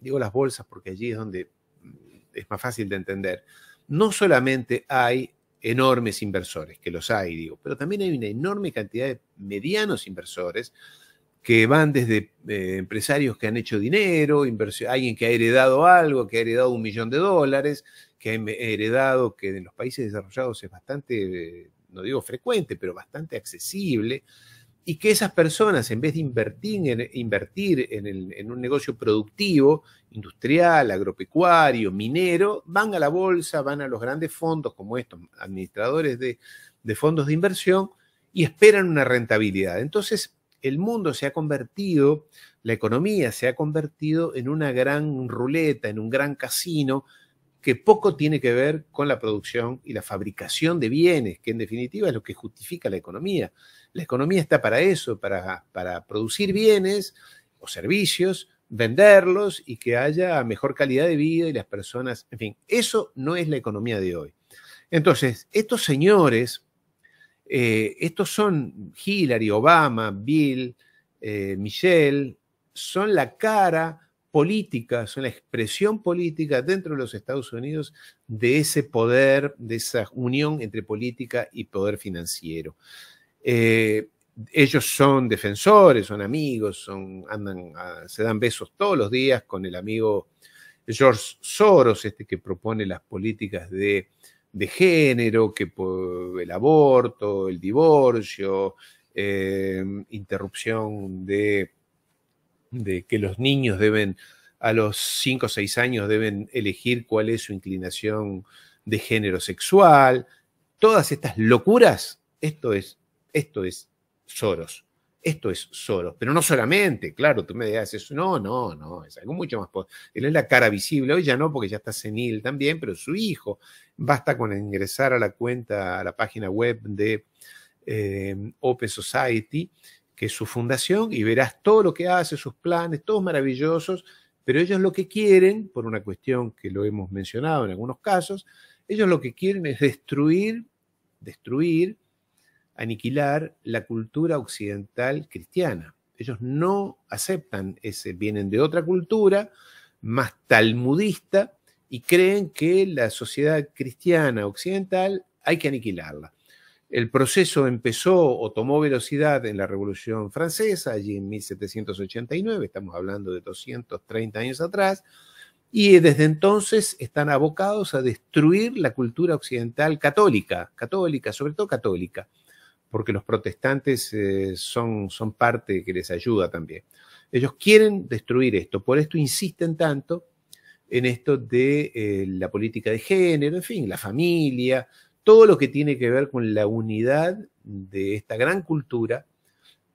digo las bolsas porque allí es donde mm, es más fácil de entender, no solamente hay enormes inversores, que los hay, digo, pero también hay una enorme cantidad de medianos inversores que van desde eh, empresarios que han hecho dinero, alguien que ha heredado algo, que ha heredado un millón de dólares, que ha heredado, que en los países desarrollados es bastante, eh, no digo frecuente, pero bastante accesible, y que esas personas, en vez de invertir en, invertir un negocio productivo, industrial, agropecuario, minero, van a la bolsa, van a los grandes fondos como estos, administradores de fondos de inversión, y esperan una rentabilidad. Entonces, el mundo se ha convertido, la economía se ha convertido en una gran ruleta, en un gran casino, que poco tiene que ver con la producción y la fabricación de bienes, que en definitiva es lo que justifica la economía. La economía está para eso, para, producir bienes o servicios, venderlos y que haya mejor calidad de vida y las personas, en fin, eso no es la economía de hoy. Entonces, estos señores, eh, estos son Hillary, Obama, Bill, eh, Michelle, son la cara políticas una expresión política dentro de los Estados Unidos de ese poder, de esa unión entre política y poder financiero. Eh, ellos son defensores, son amigos, son, andan se dan besos todos los días con el amigo George Soros, este que propone las políticas de, género, que el aborto, el divorcio, eh, interrupción de de que los niños deben, a los 5 o 6 años, deben elegir cuál es su inclinación de género sexual, todas estas locuras, esto es, esto es Soros. Esto es Soros, pero no solamente, claro, tú me dices eso, no, no, no, es algo mucho más. Él es la cara visible, hoy ya no, porque ya está senil también, pero su hijo, basta con ingresar a la cuenta, a la página web de eh, Open Society que es su fundación, y verás todo lo que hace, sus planes, todos maravillosos, pero ellos lo que quieren, por una cuestión que lo hemos mencionado en algunos casos, ellos lo que quieren es destruir, destruir, aniquilar la cultura occidental cristiana. Ellos no aceptan ese, vienen de otra cultura, más talmudista, y creen que la sociedad cristiana occidental hay que aniquilarla. El proceso empezó o tomó velocidad en la Revolución Francesa, allí en 1789, estamos hablando de 230 años atrás, y eh, desde entonces están abocados a destruir la cultura occidental católica, católica, sobre todo católica, porque los protestantes eh, son, parte que les ayuda también. Ellos quieren destruir esto, por esto insisten tanto en esto de eh, la política de género, en fin, la familia, todo lo que tiene que ver con la unidad de esta gran cultura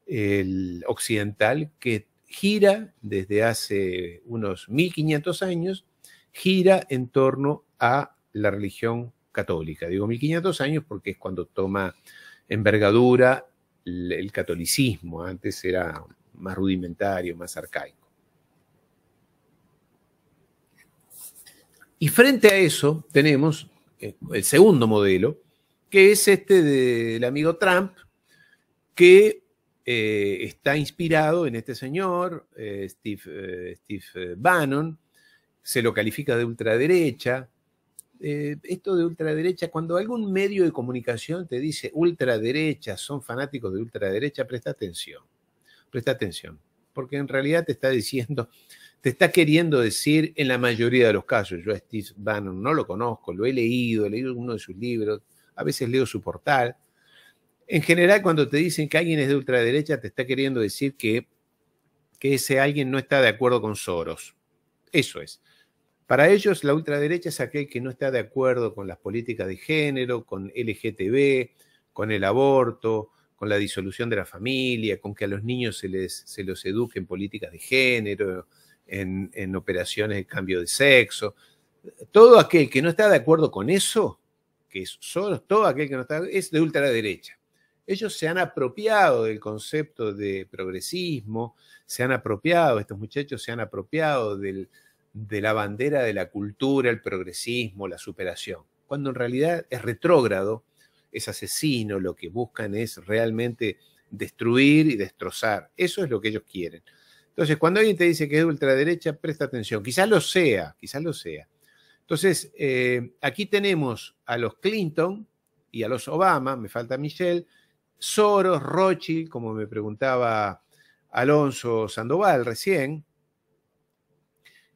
el occidental que gira desde hace unos 1500 años, gira en torno a la religión católica. Digo 1500 años porque es cuando toma envergadura el, el catolicismo, antes era más rudimentario, más arcaico. Y frente a eso tenemos eh, el segundo modelo, que es este del amigo Trump, que eh, está inspirado en este señor, eh, Steve, Steve, Bannon, se lo califica de ultraderecha. esto de ultraderecha, cuando algún medio de comunicación te dice ultraderecha, son fanáticos de ultraderecha, presta atención, presta atención, porque en realidad te está diciendo te está queriendo decir en la mayoría de los casos. Yo a Steve Bannon no lo conozco, lo he leído, he leído uno de sus libros, a veces leo su portal. En general, cuando te dicen que alguien es de ultraderecha, te está queriendo decir que, que ese alguien no está de acuerdo con Soros. Eso es. Para ellos, la ultraderecha es aquel que no está de acuerdo con las políticas de género, con LGTB, con el aborto, con la disolución de la familia, con que a los niños se les se los eduque en políticas de género, en, operaciones de cambio de sexo. Todo aquel que no está de acuerdo con eso, que es solo todo aquel que no está, es de ultraderecha. Ellos se han apropiado del concepto de progresismo, se han apropiado, estos muchachos se han apropiado de la bandera de la cultura, el progresismo, la superación, cuando en realidad es retrógrado, es asesino, lo que buscan es realmente destruir y destrozar. Eso es lo que ellos quieren. Entonces, cuando alguien te dice que es de ultraderecha, presta atención. Quizás lo sea, quizás lo sea. Entonces, eh, aquí tenemos a los Clinton y a los Obama, me falta Michelle, Soros, Rochi, como me preguntaba Alonso Sandoval recién.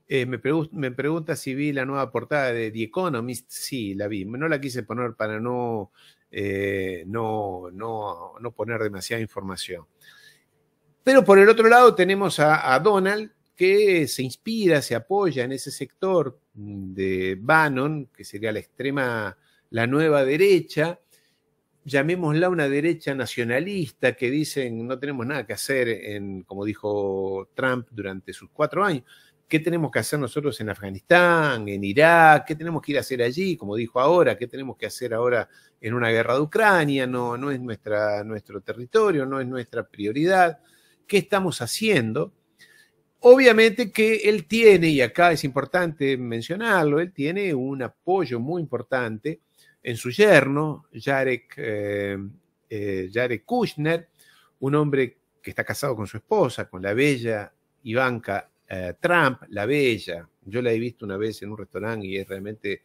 Eh, me, pregunta si vi la nueva portada de The Economist. Sí, la vi. No la quise poner para no, eh, no, no, no poner demasiada información. Pero por el otro lado tenemos a, Donald, que se inspira, se apoya en ese sector de Bannon, que sería la extrema, la nueva derecha, llamémosla una derecha nacionalista que dicen no tenemos nada que hacer, en, como dijo Trump durante sus cuatro años, ¿qué tenemos que hacer nosotros en Afganistán, en Irak? ¿Qué tenemos que ir a hacer allí? Como dijo ahora, ¿qué tenemos que hacer ahora en una guerra de Ucrania? No, es nuestro territorio, no es nuestra prioridad qué estamos haciendo. Obviamente que él tiene, y acá es importante mencionarlo, él tiene un apoyo muy importante en su yerno, Jarek, eh, eh, Kushner, un hombre que está casado con su esposa, con la bella Ivanka eh, Trump, la bella. Yo la he visto una vez en un restaurante y es realmente,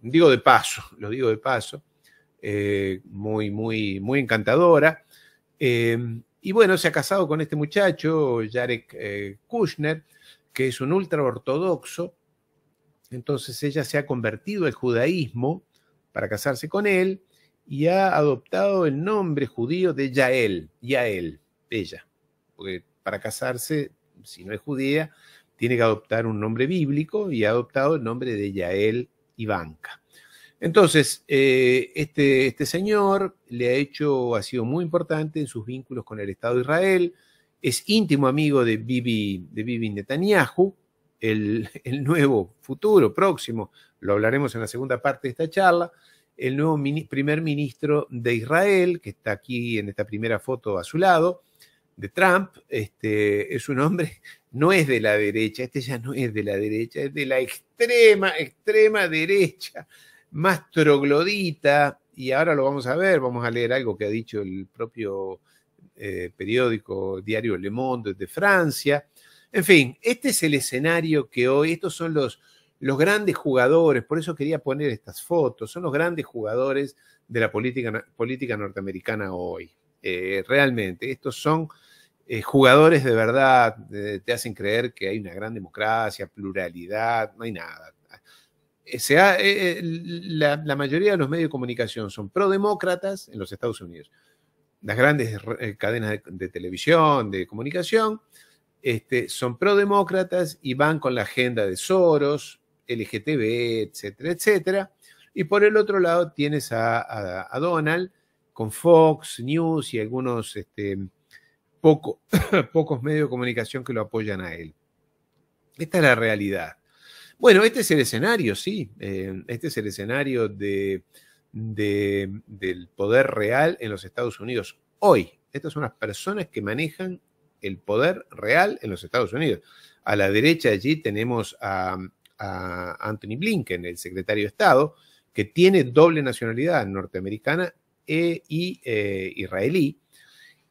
digo de paso, lo digo de paso, muy, muy, muy encantadora. Y bueno, se ha casado con este muchacho, Yarek eh, Kushner, que es un ultra ortodoxo, Entonces ella se ha convertido al judaísmo para casarse con él y ha adoptado el nombre judío de Yael, Yael, ella. Porque para casarse, si no es judía, tiene que adoptar un nombre bíblico y ha adoptado el nombre de Yael Ivanka. Entonces, eh, este, este señor le ha hecho, ha sido muy importante en sus vínculos con el Estado de Israel, es íntimo amigo de Bibi, de Netanyahu, el, el, nuevo futuro próximo, lo hablaremos en la segunda parte de esta charla, el nuevo primer ministro de Israel, que está aquí en esta primera foto a su lado, de Trump, este, es un hombre, no es de la derecha, este ya no es de la derecha, es de la extrema, extrema derecha más troglodita, y ahora lo vamos a ver, vamos a leer algo que ha dicho el propio eh, periódico diario Le Monde de Francia. En fin, este es el escenario que hoy, estos son los, grandes jugadores, por eso quería poner estas fotos, son los grandes jugadores de la política, norteamericana hoy. Eh, realmente, estos son eh, jugadores de verdad, te hacen creer que hay una gran democracia, pluralidad, no hay nada eh, eh, eh, la, mayoría de los medios de comunicación son prodemócratas en los Estados Unidos. Las grandes cadenas de, televisión, de comunicación, este, son prodemócratas y van con la agenda de Soros, LGTB, etcétera, etcétera. Y por el otro lado tienes a, Donald con Fox News y algunos este, pocos medios de comunicación que lo apoyan a él. Esta es la realidad. Bueno, este es el escenario, sí. Eh, este es el escenario de, del poder real en los Estados Unidos hoy. Estas son las personas que manejan el poder real en los Estados Unidos. A la derecha allí tenemos a, Anthony Blinken, el secretario de Estado, que tiene doble nacionalidad norteamericana e, eh, israelí,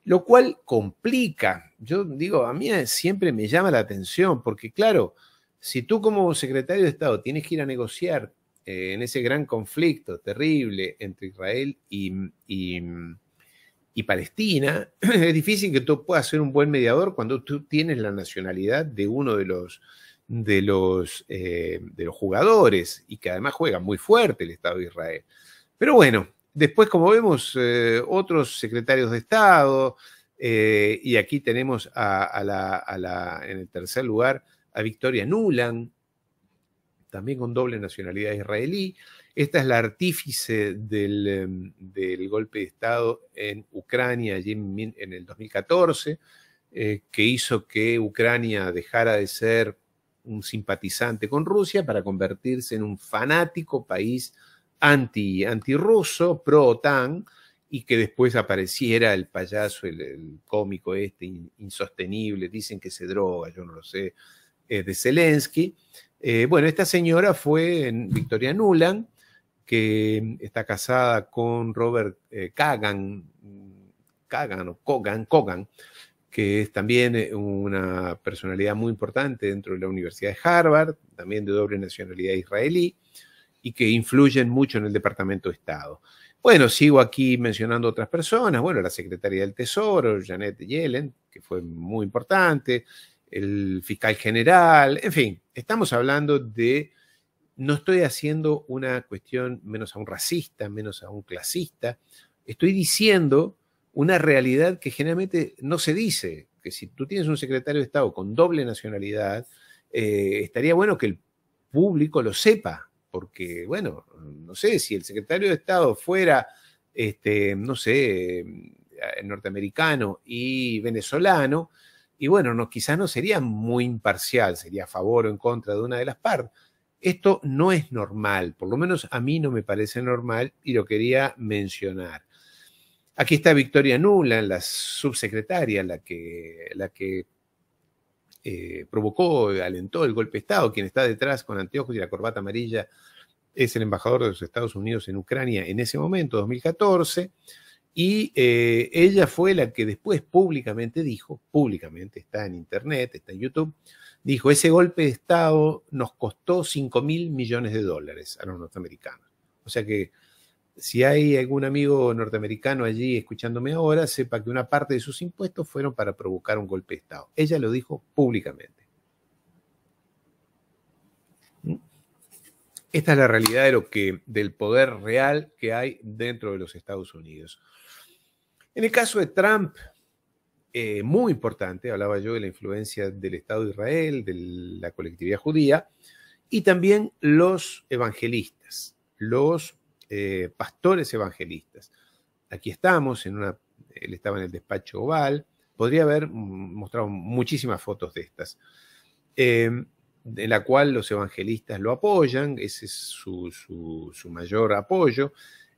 lo cual complica. Yo digo, a mí siempre me llama la atención, porque claro, si tú como secretario de Estado tienes que ir a negociar eh, en ese gran conflicto terrible entre Israel y, Palestina, es difícil que tú puedas ser un buen mediador cuando tú tienes la nacionalidad de uno de los, de los, eh, de los jugadores y que además juega muy fuerte el Estado de Israel. Pero bueno, después como vemos eh, otros secretarios de Estado, y aquí tenemos a la, en el tercer lugar a Victoria Nuland, también con doble nacionalidad israelí. Esta es la artífice del, em, golpe de Estado en Ucrania allí en, el 2014, eh, que hizo que Ucrania dejara de ser un simpatizante con Rusia para convertirse en un fanático país anti, ruso pro-OTAN, y que después apareciera el payaso, el, cómico este insostenible, dicen que se droga, yo no lo sé, eh, de Zelensky. Eh, bueno, esta señora fue en Victoria Nuland, que está casada con Robert eh, Kagan, Kagan o Kogan, Kogan, que es también una personalidad muy importante dentro de la Universidad de Harvard, también de doble nacionalidad israelí, y que influyen mucho en el Departamento de Estado. Bueno, sigo aquí mencionando otras personas. Bueno, la secretaria del Tesoro, Janet Yellen, que fue muy importante, el fiscal general, en fin, estamos hablando de, no estoy haciendo una cuestión menos a un racista, menos a un clasista, estoy diciendo una realidad que generalmente no se dice, que si tú tienes un secretario de Estado con doble nacionalidad, eh, estaría bueno que el público lo sepa, porque, bueno, no sé, si el secretario de Estado fuera, este, no sé, eh, norteamericano y venezolano, y bueno, quizás no sería muy imparcial, sería a favor o en contra de una de las partes. Esto no es normal, por lo menos a mí no me parece normal y lo quería mencionar. Aquí está Victoria Nulan, la subsecretaria, la que, eh, provocó, alentó el golpe de Estado, quien está detrás con anteojos y la corbata amarilla es el embajador de los Estados Unidos en Ucrania en ese momento, 2014. Y eh, ella fue la que después públicamente dijo, públicamente está en Internet, está en YouTube, dijo, ese golpe de Estado nos costó 5 mil millones de dólares a los norteamericanos. O sea que si hay algún amigo norteamericano allí escuchándome ahora, sepa que una parte de sus impuestos fueron para provocar un golpe de Estado. Ella lo dijo públicamente. Esta es la realidad de lo que, del poder real que hay dentro de los Estados Unidos. En el caso de Trump, eh, muy importante, hablaba yo de la influencia del Estado de Israel, de la colectividad judía, y también los evangelistas, los eh, pastores evangelistas. Aquí estamos, en una, él estaba en el despacho oval, podría haber mostrado muchísimas fotos de estas, eh, en la cual los evangelistas lo apoyan, ese es su, su, su mayor apoyo.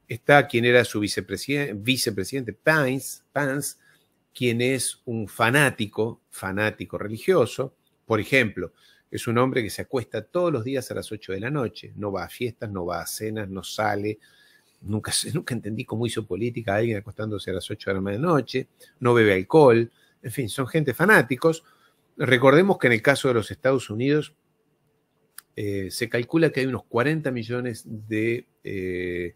Está quien era su vicepresidente, vicepresidente Pence, quien es un fanático, fanático religioso. Por ejemplo, es un hombre que se acuesta todos los días a las 8 de la noche, no va a fiestas, no va a cenas, no sale. Nunca, nunca entendí cómo hizo política alguien acostándose a las 8 de la noche, no bebe alcohol, en fin, son gente fanáticos. Recordemos que en el caso de los Estados Unidos, eh, se calcula que hay unos 40 millones de, eh,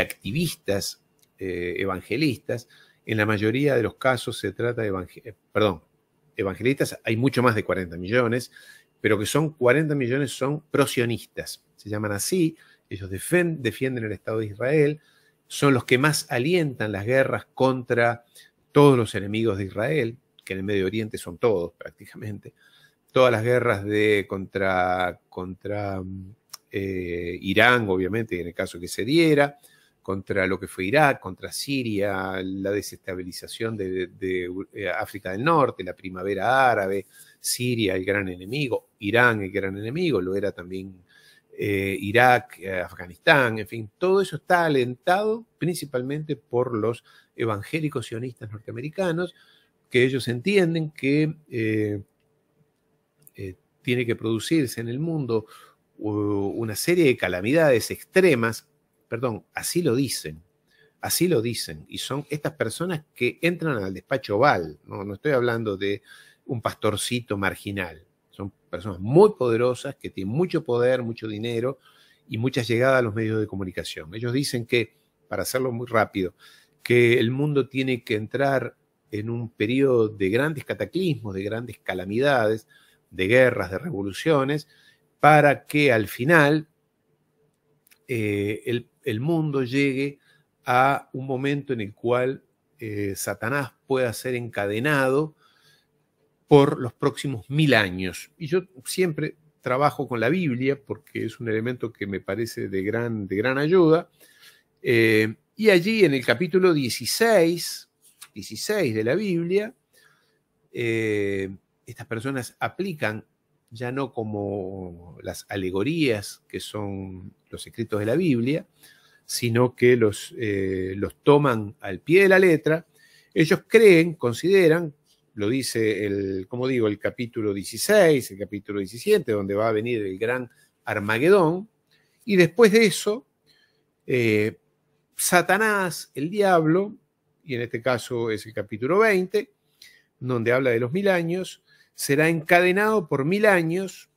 activistas eh, evangelistas. En la mayoría de los casos se trata de perdón, evangelistas, hay mucho más de 40 millones, pero que son 40 millones son prosionistas. Se llaman así, ellos defienden el Estado de Israel, son los que más alientan las guerras contra todos los enemigos de Israel, que en el Medio Oriente son todos prácticamente todas las guerras de contra, contra mm, eh, Irán, obviamente, en el caso que se diera, contra lo que fue Irak, contra Siria, la desestabilización de, eh, África del Norte, la primavera árabe, Siria el gran enemigo, Irán el gran enemigo, lo era también eh, Irak, Afganistán, en fin, todo eso está alentado principalmente por los evangélicos sionistas norteamericanos, que ellos entienden que eh, tiene que producirse en el mundo una serie de calamidades extremas, perdón, así lo dicen, así lo dicen, y son estas personas que entran al despacho oval, no, estoy hablando de un pastorcito marginal, son personas muy poderosas que tienen mucho poder, mucho dinero y mucha llegada a los medios de comunicación. Ellos dicen que, para hacerlo muy rápido, que el mundo tiene que entrar en un periodo de grandes cataclismos, de grandes calamidades, de guerras, de revoluciones, para que al final eh, el, mundo llegue a un momento en el cual eh, Satanás pueda ser encadenado por los próximos mil años. Y yo siempre trabajo con la Biblia porque es un elemento que me parece de gran, de gran ayuda. Eh, y allí en el capítulo 16, 16 de la Biblia, estas personas aplican ya no como las alegorías que son los escritos de la Biblia, sino que los, eh, los toman al pie de la letra. Ellos creen, consideran, lo dice el, como digo, el capítulo 16, el capítulo 17, donde va a venir el gran Armagedón, y después de eso, eh, Satanás, el diablo, y en este caso es el capítulo 20, donde habla de los mil años, será encadenado por mil años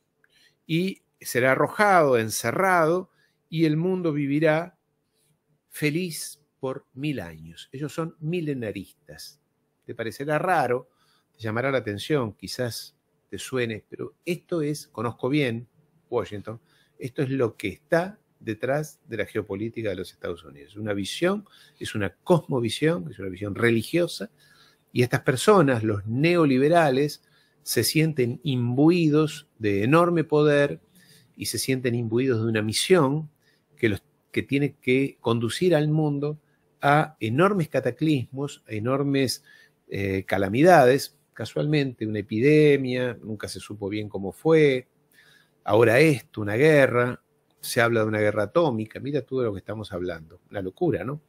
y será arrojado, encerrado, y el mundo vivirá feliz por mil años. Ellos son milenaristas. Te parecerá raro, te llamará la atención, quizás te suene, pero esto es, conozco bien Washington, esto es lo que está detrás de la geopolítica de los Estados Unidos. Es Una visión, es una cosmovisión, es una visión religiosa, y estas personas, los neoliberales, se sienten imbuidos de enorme poder y se sienten imbuidos de una misión que, los, que tiene que conducir al mundo a enormes cataclismos, a enormes eh, calamidades, casualmente una epidemia, nunca se supo bien cómo fue, ahora esto, una guerra, se habla de una guerra atómica, mira todo lo que estamos hablando, la locura, ¿no?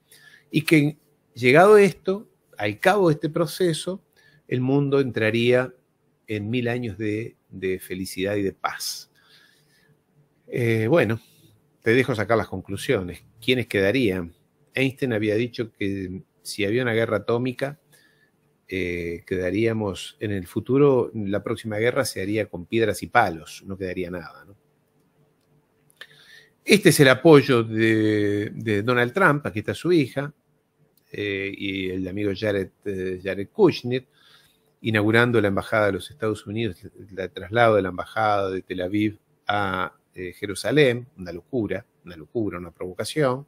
Y que llegado esto, al cabo de este proceso, el mundo entraría en mil años de, felicidad y de paz. Eh, bueno, te dejo sacar las conclusiones. ¿Quiénes quedarían? Einstein había dicho que si había una guerra atómica, eh, quedaríamos en el futuro, la próxima guerra se haría con piedras y palos, no quedaría nada. Este es el apoyo de, Donald Trump, aquí está su hija, eh, y el amigo Jared, Jared Kushner, inaugurando la Embajada de los Estados Unidos, el traslado de la Embajada de Tel Aviv a eh, Jerusalén, una locura, una locura, una provocación.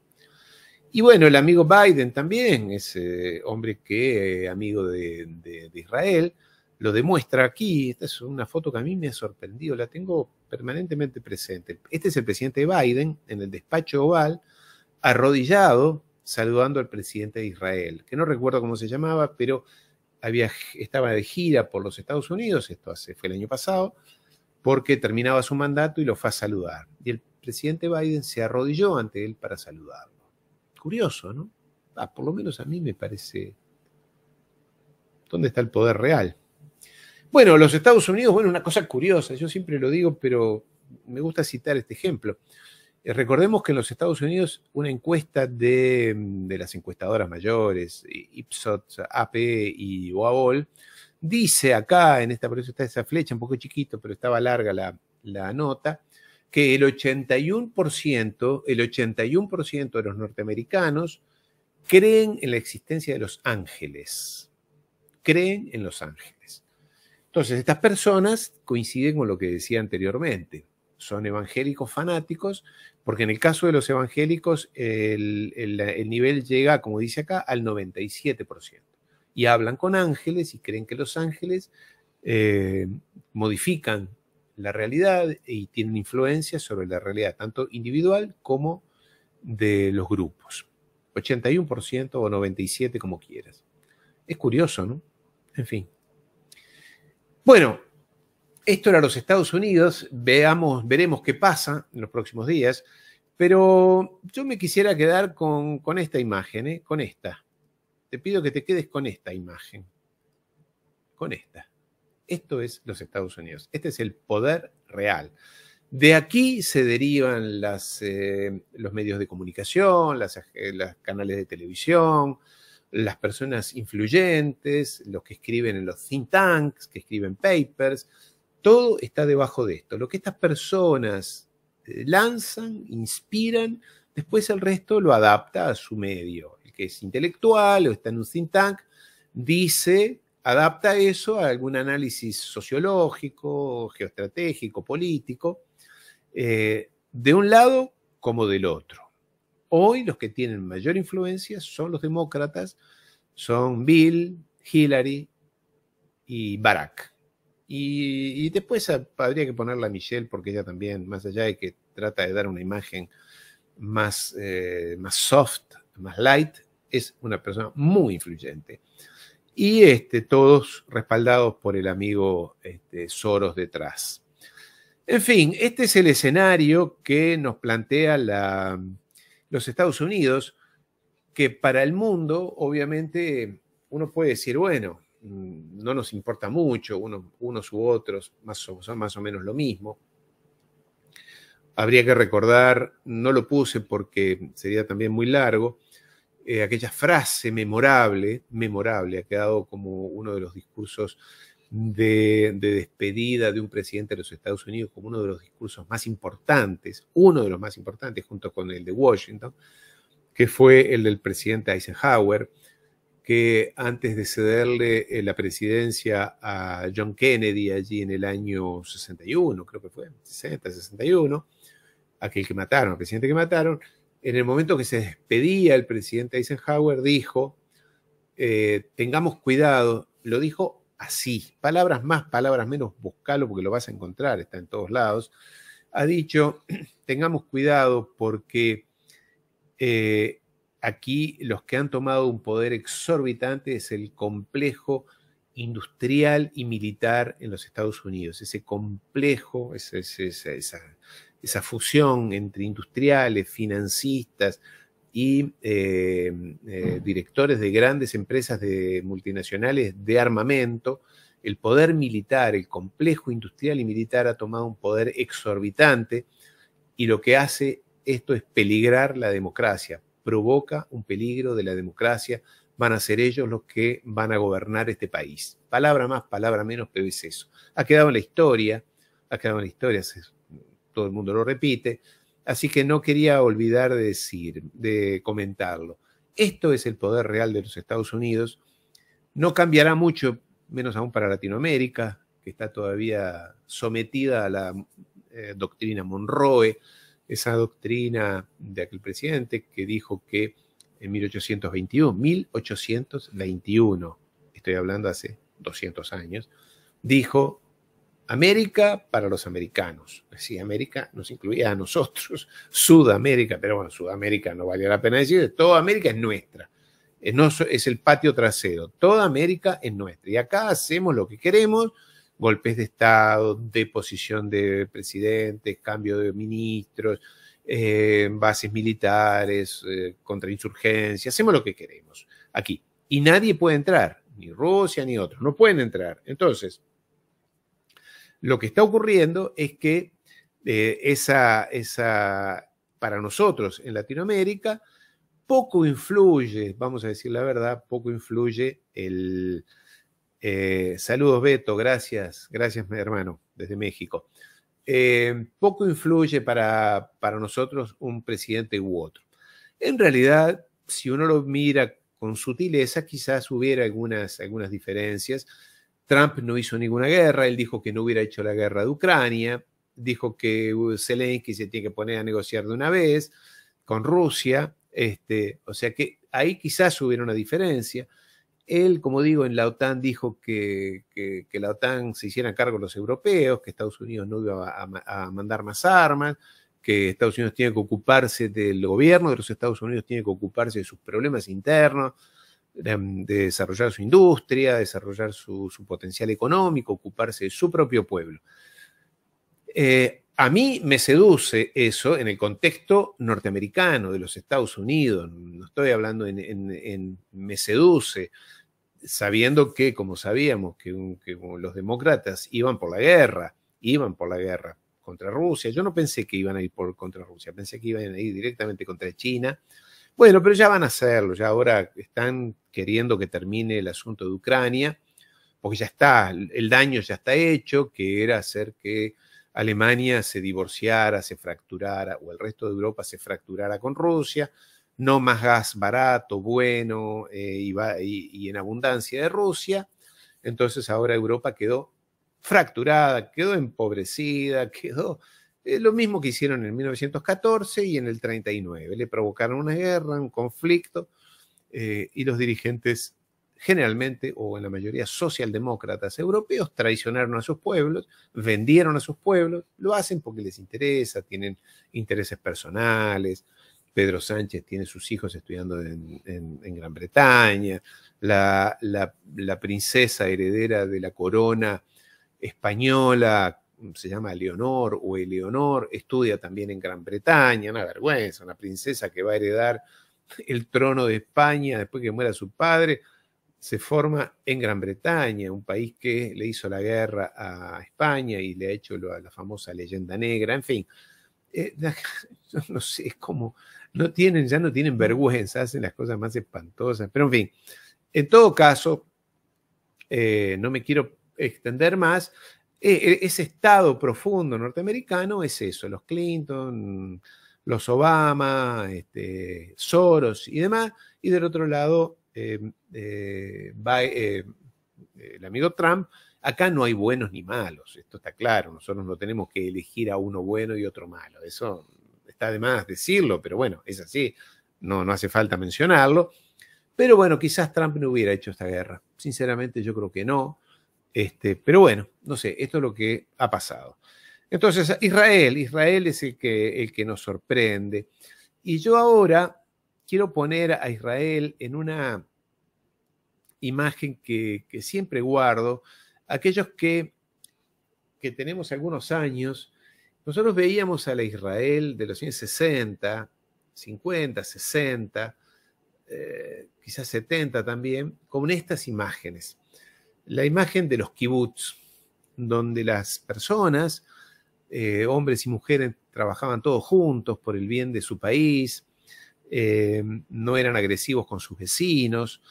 Y bueno, el amigo Biden también, ese eh, hombre que es eh, amigo de, de, Israel, lo demuestra aquí. Esta es una foto que a mí me ha sorprendido, la tengo permanentemente presente. Este es el presidente Biden en el despacho oval, arrodillado, saludando al presidente de Israel, que no recuerdo cómo se llamaba, pero estaba de gira por los Estados Unidos, esto fue el año pasado, porque terminaba su mandato y lo fue a saludar. Y el presidente Biden se arrodilló ante él para saludarlo. Curioso, ¿no? Ah, por lo menos a mí me parece... ¿Dónde está el poder real? Bueno, los Estados Unidos, bueno, una cosa curiosa, yo siempre lo digo, pero me gusta citar este ejemplo. Eh, recordemos que en los Estados Unidos una encuesta de, mm, las encuestadoras mayores, eh, Ipsos, AP e y Oabol, dice acá, en esta, por eso está esa flecha un poco chiquito, pero estaba larga la, nota, que el 81%, el 81% de los norteamericanos creen en la existencia de los ángeles. Creen en los ángeles. Entonces, estas personas coinciden con lo que decía anteriormente. Son evangélicos fanáticos porque en el caso de los evangélicos, el, nivel llega, como dice acá, al 97%. Y hablan con ángeles y creen que los ángeles eh, modifican la realidad y tienen influencia sobre la realidad, tanto individual como de los grupos. 81% o 97% como quieras. Es curioso, ¿no? En fin. Bueno, esto era los Estados Unidos, veamos, veremos qué pasa en los próximos días, pero yo me quisiera quedar con, esta imagen, ¿eh? con esta. Te pido que te quedes con esta imagen, con esta. Esto es los Estados Unidos, este es el poder real. De aquí se derivan eh, los medios de comunicación, los eh, canales de televisión, las personas influyentes, los que escriben en los think tanks, que escriben papers, todo está debajo de esto. Lo que estas personas eh, lanzan, inspiran, después el resto lo adapta a su medio. El que es intelectual o está en un think tank, dice, adapta eso a algún análisis sociológico, geoestratégico, político, eh, de un lado como del otro. Hoy los que tienen mayor influencia son los demócratas, son Bill, Hillary y Barack. Y, después habría que ponerla a Michelle, porque ella también, más allá de que trata de dar una imagen más, eh, más soft, más light, es una persona muy influyente. Y este, todos respaldados por el amigo este, Soros detrás. En fin, este es el escenario que nos plantea la, los Estados Unidos, que para el mundo, obviamente, uno puede decir, bueno, Mm, no nos importa mucho, unos, unos u otros más, son más o menos lo mismo. Habría que recordar, no lo puse porque sería también muy largo, eh, aquella frase memorable, memorable, ha quedado como uno de los discursos de, despedida de un presidente de los Estados Unidos, como uno de los discursos más importantes, uno de los más importantes junto con el de Washington, que fue el del presidente Eisenhower, que antes de cederle eh, la presidencia a John Kennedy allí en el año 61, creo que fue, 60, 61, aquel que mataron, el presidente que mataron, en el momento que se despedía el presidente Eisenhower, dijo, eh, tengamos cuidado, lo dijo así, palabras más, palabras menos, buscalo porque lo vas a encontrar, está en todos lados, ha dicho, tengamos cuidado porque eh, aquí los que han tomado un poder exorbitante es el complejo industrial y militar en los Estados Unidos. Ese complejo, esa, fusión entre industriales, financistas y eh, eh, mm. directores de grandes empresas de multinacionales de armamento, el poder militar, el complejo industrial y militar ha tomado un poder exorbitante y lo que hace esto es peligrar la democracia, provoca un peligro de la democracia, van a ser ellos los que van a gobernar este país. Palabra más, palabra menos, pero es eso. Ha quedado en la historia, ha quedado en la historia, todo el mundo lo repite, así que no quería olvidar de decir, de comentarlo. Esto es el poder real de los Estados Unidos. No cambiará mucho, menos aún para Latinoamérica, que está todavía sometida a la eh, doctrina Monroe, esa doctrina de aquel presidente que dijo que en 1821, 1821, estoy hablando hace 200 años, dijo América para los americanos. Sí, América nos incluía a nosotros, Sudamérica, pero bueno, Sudamérica no vale la pena decir, toda América es nuestra, eh, es el patio trasero, toda América es nuestra. Y acá hacemos lo que queremos, golpes de Estado, deposición de presidentes, cambio de ministros, eh, bases militares, contra eh, contrainsurgencia, hacemos lo que queremos aquí. Y nadie puede entrar, ni Rusia ni otros, no pueden entrar. Entonces, lo que está ocurriendo es que eh, esa, esa, para nosotros en Latinoamérica, poco influye, vamos a decir la verdad, poco influye el, eh, saludos, Beto, gracias, gracias, mi hermano, desde México. Eh, poco influye para, para nosotros un presidente u otro. En realidad, si uno lo mira con sutileza, quizás hubiera algunas, algunas diferencias. Trump no hizo ninguna guerra, él dijo que no hubiera hecho la guerra de Ucrania, dijo que Zelensky se tiene que poner a negociar de una vez con Rusia, este, o sea que ahí quizás hubiera una diferencia. Él, como digo, en la OTAN dijo que, que, la OTAN se hiciera cargo de los europeos, que Estados Unidos no iba a, mandar más armas, que Estados Unidos tiene que ocuparse del gobierno de los Estados Unidos, tiene que ocuparse de sus problemas internos, em, de, desarrollar su industria, desarrollar su, potencial económico, ocuparse de su propio pueblo. Eh, a mí me seduce eso en el contexto norteamericano de los Estados Unidos, no estoy hablando en me seduce sabiendo que, como sabíamos, que, los demócratas iban por la guerra, iban por la guerra contra Rusia. Yo no pensé que iban a ir por, contra Rusia, pensé que iban a ir directamente contra China. Bueno, pero ya van a hacerlo, ya ahora están queriendo que termine el asunto de Ucrania, porque ya está, el daño ya está hecho, que era hacer que Alemania se divorciara, se fracturara, o el resto de Europa se fracturara con Rusia no más gas barato, bueno eh, y, en abundancia de Rusia. Entonces ahora Europa quedó fracturada, quedó empobrecida, quedó eh, lo mismo que hicieron en 1914 y en el 39. Le provocaron una guerra, un conflicto eh, y los dirigentes generalmente o en la mayoría socialdemócratas europeos traicionaron a sus pueblos, vendieron a sus pueblos, lo hacen porque les interesa, tienen intereses personales, Pedro Sánchez tiene sus hijos estudiando en, Gran Bretaña, la, princesa heredera de la corona española, se llama Leonor o Eleonor, estudia también en Gran Bretaña, una vergüenza, una princesa que va a heredar el trono de España después que muera su padre, se forma en Gran Bretaña, un país que le hizo la guerra a España y le ha hecho la, famosa leyenda negra, en fin. Eh, no sé, es como, no tienen, ya no tienen vergüenza, hacen las cosas más espantosas. Pero en fin, en todo caso, eh, no me quiero extender más. E, e, ese estado profundo norteamericano es eso, los Clinton, los Obama, este, Soros y demás. Y del otro lado, va, em, eh, eh, el amigo Trump, acá no hay buenos ni malos, esto está claro, nosotros no tenemos que elegir a uno bueno y otro malo, eso está de más decirlo, pero bueno, es así, no, no hace falta mencionarlo. Pero bueno, quizás Trump no hubiera hecho esta guerra. Sinceramente yo creo que no. Este, pero bueno, no sé, esto es lo que ha pasado. Entonces, Israel, Israel es el que, el que nos sorprende. Y yo ahora quiero poner a Israel en una imagen que, que siempre guardo. Aquellos que, que tenemos algunos años nosotros veíamos a la Israel de los años 60, 50, 60, quizás 70 también, con estas imágenes. La imagen de los kibbutz, donde las personas, eh, hombres y mujeres, trabajaban todos juntos por el bien de su país, eh, no eran agresivos con sus vecinos,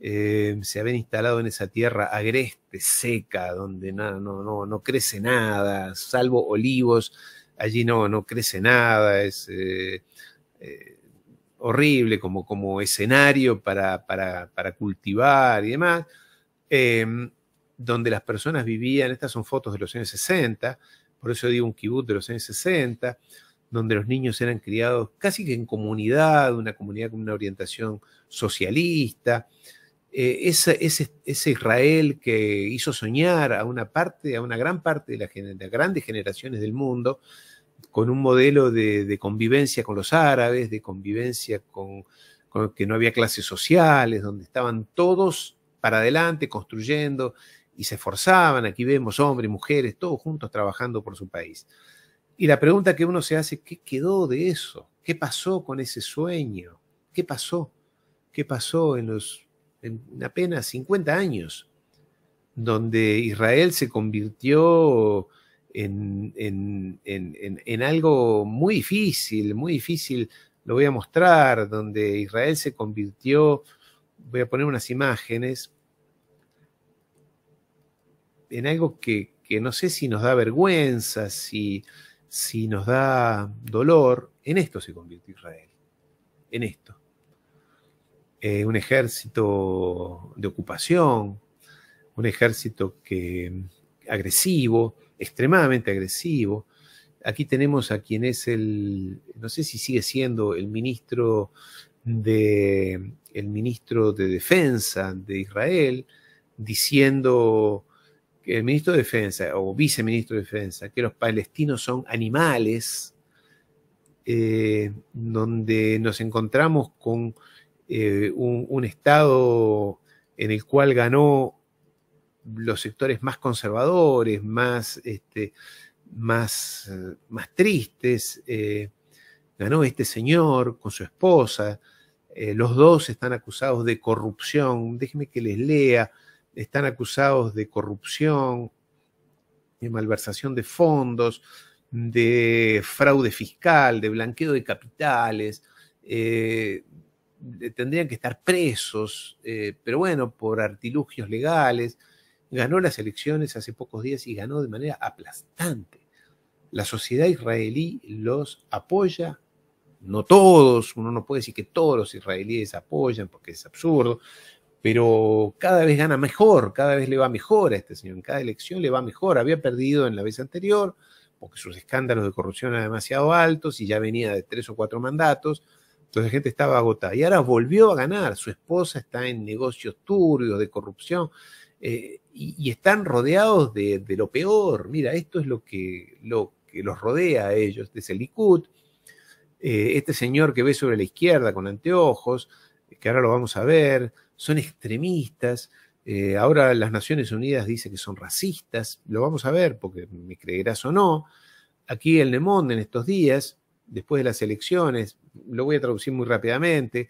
eh, se habían instalado en esa tierra agreste, seca, donde no, no, no, no crece nada, salvo olivos, allí no, no crece nada, es eh, eh, horrible como, como escenario para, para, para, cultivar y demás, donde las personas vivían, estas son fotos de los años 60, por eso digo un kibut de los años 60, donde los niños eran criados casi que en comunidad, una comunidad con una orientación socialista, eh, ese, ese, Israel que hizo soñar a una parte, a una gran parte de, las grandes generaciones del mundo, con un modelo de, convivencia con los árabes, de convivencia con, con que no había clases sociales, donde estaban todos para adelante construyendo y se esforzaban. Aquí vemos hombres, mujeres, todos juntos trabajando por su país. Y la pregunta que uno se hace, ¿qué quedó de eso? ¿Qué pasó con ese sueño? ¿Qué pasó? ¿Qué pasó en los en apenas 50 años, donde Israel se convirtió en, algo muy difícil, muy difícil, lo voy a mostrar, donde Israel se convirtió, voy a poner unas imágenes, en algo que, que no sé si nos da vergüenza, si, si nos da dolor, en esto se convirtió Israel, en esto. Eh, un ejército de ocupación, un ejército que, agresivo, extremadamente agresivo. Aquí tenemos a quien es el, no sé si sigue siendo el ministro de, el ministro de Defensa de Israel, diciendo que el ministro de Defensa o viceministro de Defensa, que los palestinos son animales, eh, donde nos encontramos con eh, un, Estado en el cual ganó los sectores más conservadores, más, este, más, más tristes. Eh, ganó este señor con su esposa. Eh, los dos están acusados de corrupción. Déjeme que les lea. Están acusados de corrupción, de malversación de fondos, de fraude fiscal, de blanqueo de capitales, eh, tendrían que estar presos, eh, pero bueno, por artilugios legales. Ganó las elecciones hace pocos días y ganó de manera aplastante. La sociedad israelí los apoya, no todos, uno no puede decir que todos los israelíes apoyan porque es absurdo, pero cada vez gana mejor, cada vez le va mejor a este señor, en cada elección le va mejor. Había perdido en la vez anterior porque sus escándalos de corrupción eran demasiado altos y ya venía de tres o cuatro mandatos entonces la gente estaba agotada. Y ahora volvió a ganar. Su esposa está en negocios turbios, de corrupción, eh, y, están rodeados de, lo peor. Mira, esto es lo que, lo que los rodea a ellos. Este es el Likud, este señor que ve sobre la izquierda con anteojos, que ahora lo vamos a ver, son extremistas. Eh, ahora las Naciones Unidas dice que son racistas, lo vamos a ver porque me creerás o no. Aquí el Nemón en estos días después de las elecciones, lo voy a traducir muy rápidamente,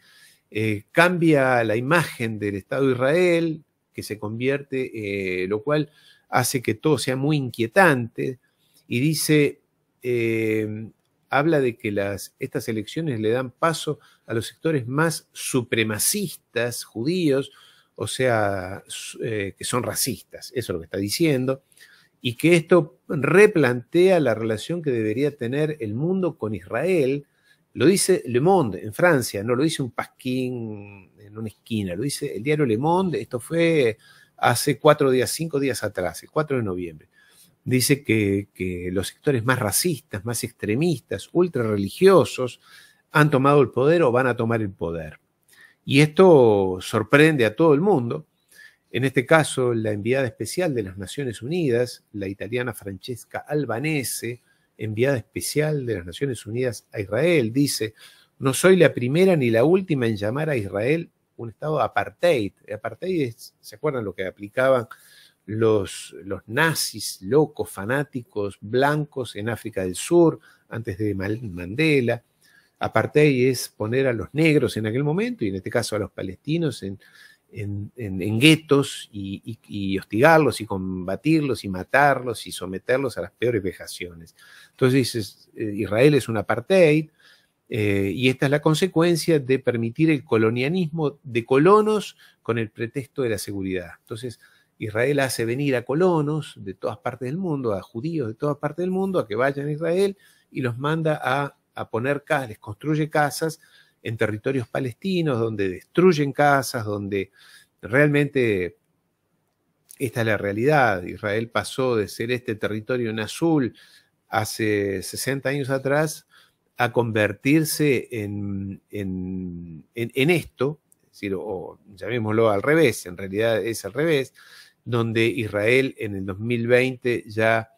eh, cambia la imagen del Estado de Israel, que se convierte, eh, lo cual hace que todo sea muy inquietante, y dice, eh, habla de que las, estas elecciones le dan paso a los sectores más supremacistas judíos, o sea, que son racistas, eso es lo que está diciendo y que esto replantea la relación que debería tener el mundo con Israel. Lo dice Le Monde en Francia, no lo dice un pasquín en una esquina, lo dice el diario Le Monde, esto fue hace cuatro días, cinco días atrás, el 4 de noviembre. Dice que, los sectores más racistas, más extremistas, ultra han tomado el poder o van a tomar el poder. Y esto sorprende a todo el mundo, en este caso, la enviada especial de las Naciones Unidas, la italiana Francesca Albanese, enviada especial de las Naciones Unidas a Israel, dice, no soy la primera ni la última en llamar a Israel un Estado apartheid. Apartheid, es, ¿se acuerdan lo que aplicaban los, los nazis locos, fanáticos, blancos en África del Sur, antes de Mandela? Apartheid es poner a los negros en aquel momento, y en este caso a los palestinos, en en, en, guetos y, y, hostigarlos y combatirlos y matarlos y someterlos a las peores vejaciones. Entonces eh, Israel es un apartheid eh, y esta es la consecuencia de permitir el colonialismo de colonos con el pretexto de la seguridad. Entonces Israel hace venir a colonos de todas partes del mundo, a judíos de todas partes del mundo, a que vayan a Israel y los manda a, a poner casas, les construye casas en territorios palestinos, donde destruyen casas, donde realmente esta es la realidad. Israel pasó de ser este territorio en azul hace 60 años atrás a convertirse en, en, en, esto, o llamémoslo al revés, en realidad es al revés, donde Israel en el 2020 ya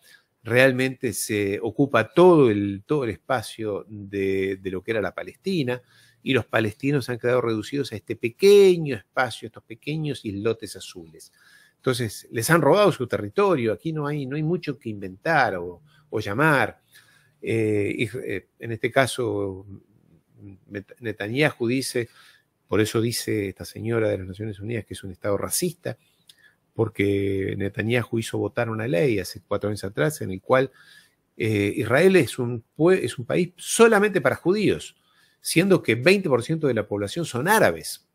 realmente se ocupa todo el, todo el espacio de, de lo que era la Palestina, y los palestinos han quedado reducidos a este pequeño espacio, estos pequeños islotes azules. Entonces, les han robado su territorio, aquí no hay, no hay mucho que inventar o, llamar. Eh, eh, en este caso, Netanyahu dice, por eso dice esta señora de las Naciones Unidas que es un Estado racista, porque Netanyahu hizo votar una ley hace cuatro meses atrás en el cual eh, Israel es un, es un país solamente para judíos siendo que 20% de la población son árabes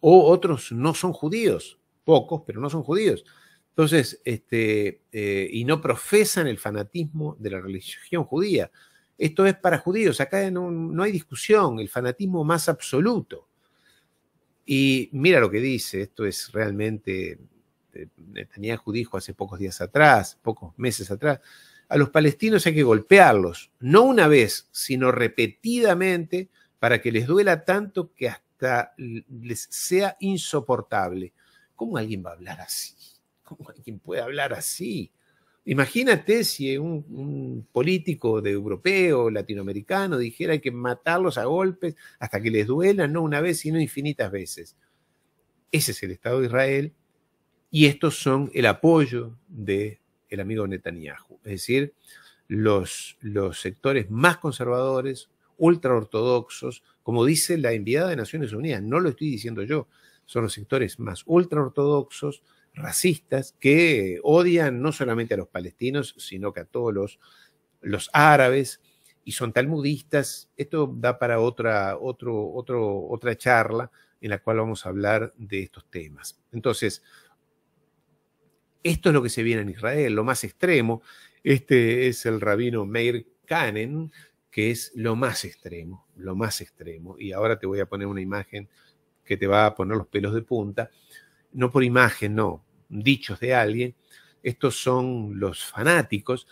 o otros no son judíos, pocos, pero no son judíos. Entonces, este, eh, y no profesan el fanatismo de la religión judía. Esto es para judíos, acá no, no hay discusión, el fanatismo más absoluto. Y mira lo que dice, esto es realmente, eh, tenía dijo hace pocos días atrás, pocos meses atrás, a los palestinos hay que golpearlos, no una vez, sino repetidamente, para que les duela tanto que hasta les sea insoportable. ¿Cómo alguien va a hablar así? ¿Cómo alguien puede hablar así? Imagínate si un, político de europeo, latinoamericano, dijera hay que matarlos a golpes hasta que les duela, no una vez, sino infinitas veces. Ese es el Estado de Israel y estos son el apoyo del el amigo Netanyahu, es decir, los, los sectores más conservadores, ultraortodoxos, como dice la enviada de Naciones Unidas, no lo estoy diciendo yo, son los sectores más ultraortodoxos, racistas, que odian no solamente a los palestinos, sino que a todos los, árabes, y son talmudistas. Esto da para otra, otro, otra otra charla en la cual vamos a hablar de estos temas. Entonces, esto es lo que se viene en Israel, lo más extremo. Este es el rabino Meir Kanen, que es lo más extremo, lo más extremo. Y ahora te voy a poner una imagen que te va a poner los pelos de punta. No por imagen, no, dichos de alguien. Estos son los fanáticos.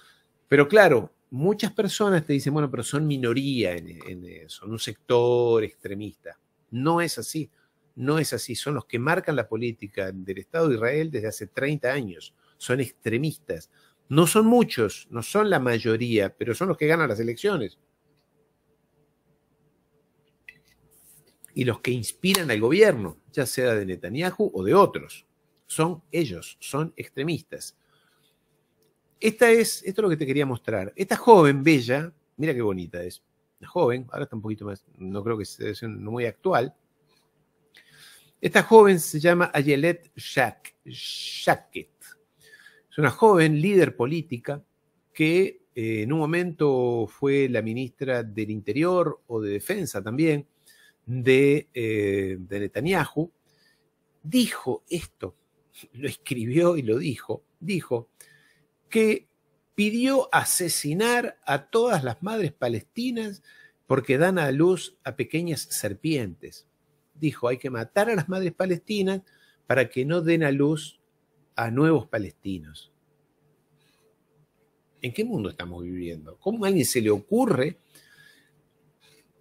Pero claro, muchas personas te dicen, bueno, pero son minoría, en, en, son un sector extremista. No es así, no es así. Son los que marcan la política del Estado de Israel desde hace 30 años. Son extremistas. No son muchos, no son la mayoría, pero son los que ganan las elecciones. y los que inspiran al gobierno, ya sea de Netanyahu o de otros. Son ellos, son extremistas. Esta es, esto es lo que te quería mostrar. Esta joven bella, mira qué bonita es, La joven, ahora está un poquito más, no creo que sea muy actual. Esta joven se llama Ayelet jacquet Shaket. Es una joven líder política que eh, en un momento fue la ministra del Interior o de Defensa también eh, de, Netanyahu, dijo esto, lo escribió y lo dijo, dijo que pidió asesinar a todas las madres palestinas porque dan a luz a pequeñas serpientes. Dijo, hay que matar a las madres palestinas para que no den a luz a nuevos palestinos. ¿En qué mundo estamos viviendo? ¿Cómo a alguien se le ocurre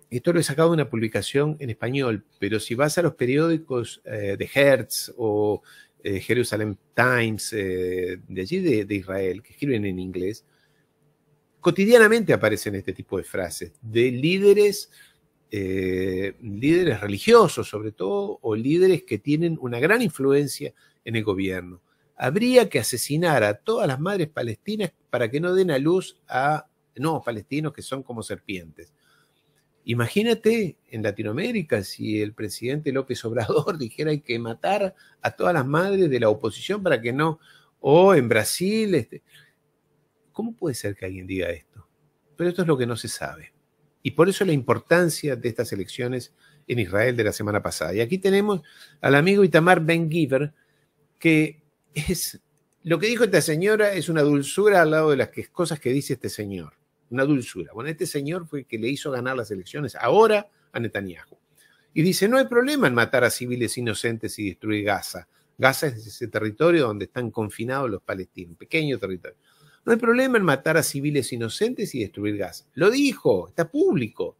esto lo he sacado de una publicación en español, pero si vas a los periódicos eh, de Hertz o eh, Jerusalem Times, eh, de allí de, de, Israel, que escriben en inglés, cotidianamente aparecen este tipo de frases de líderes, líderes religiosos sobre todo, o líderes que tienen una gran influencia en el gobierno. Habría que asesinar a todas las madres palestinas para que no den a luz a no palestinos que son como serpientes Imagínate en Latinoamérica si el presidente López Obrador dijera hay que matar a todas las madres de la oposición para que no, o en Brasil, este. ¿cómo puede ser que alguien diga esto? Pero esto es lo que no se sabe. Y por eso la importancia de estas elecciones en Israel de la semana pasada. Y aquí tenemos al amigo Itamar Ben Giver, que es lo que dijo esta señora es una dulzura al lado de las cosas que dice este señor una dulzura. Bueno, este señor fue el que le hizo ganar las elecciones ahora a Netanyahu. Y dice, no hay problema en matar a civiles inocentes y destruir Gaza. Gaza es ese territorio donde están confinados los palestinos, un pequeño territorio. No hay problema en matar a civiles inocentes y destruir Gaza. Lo dijo, está público.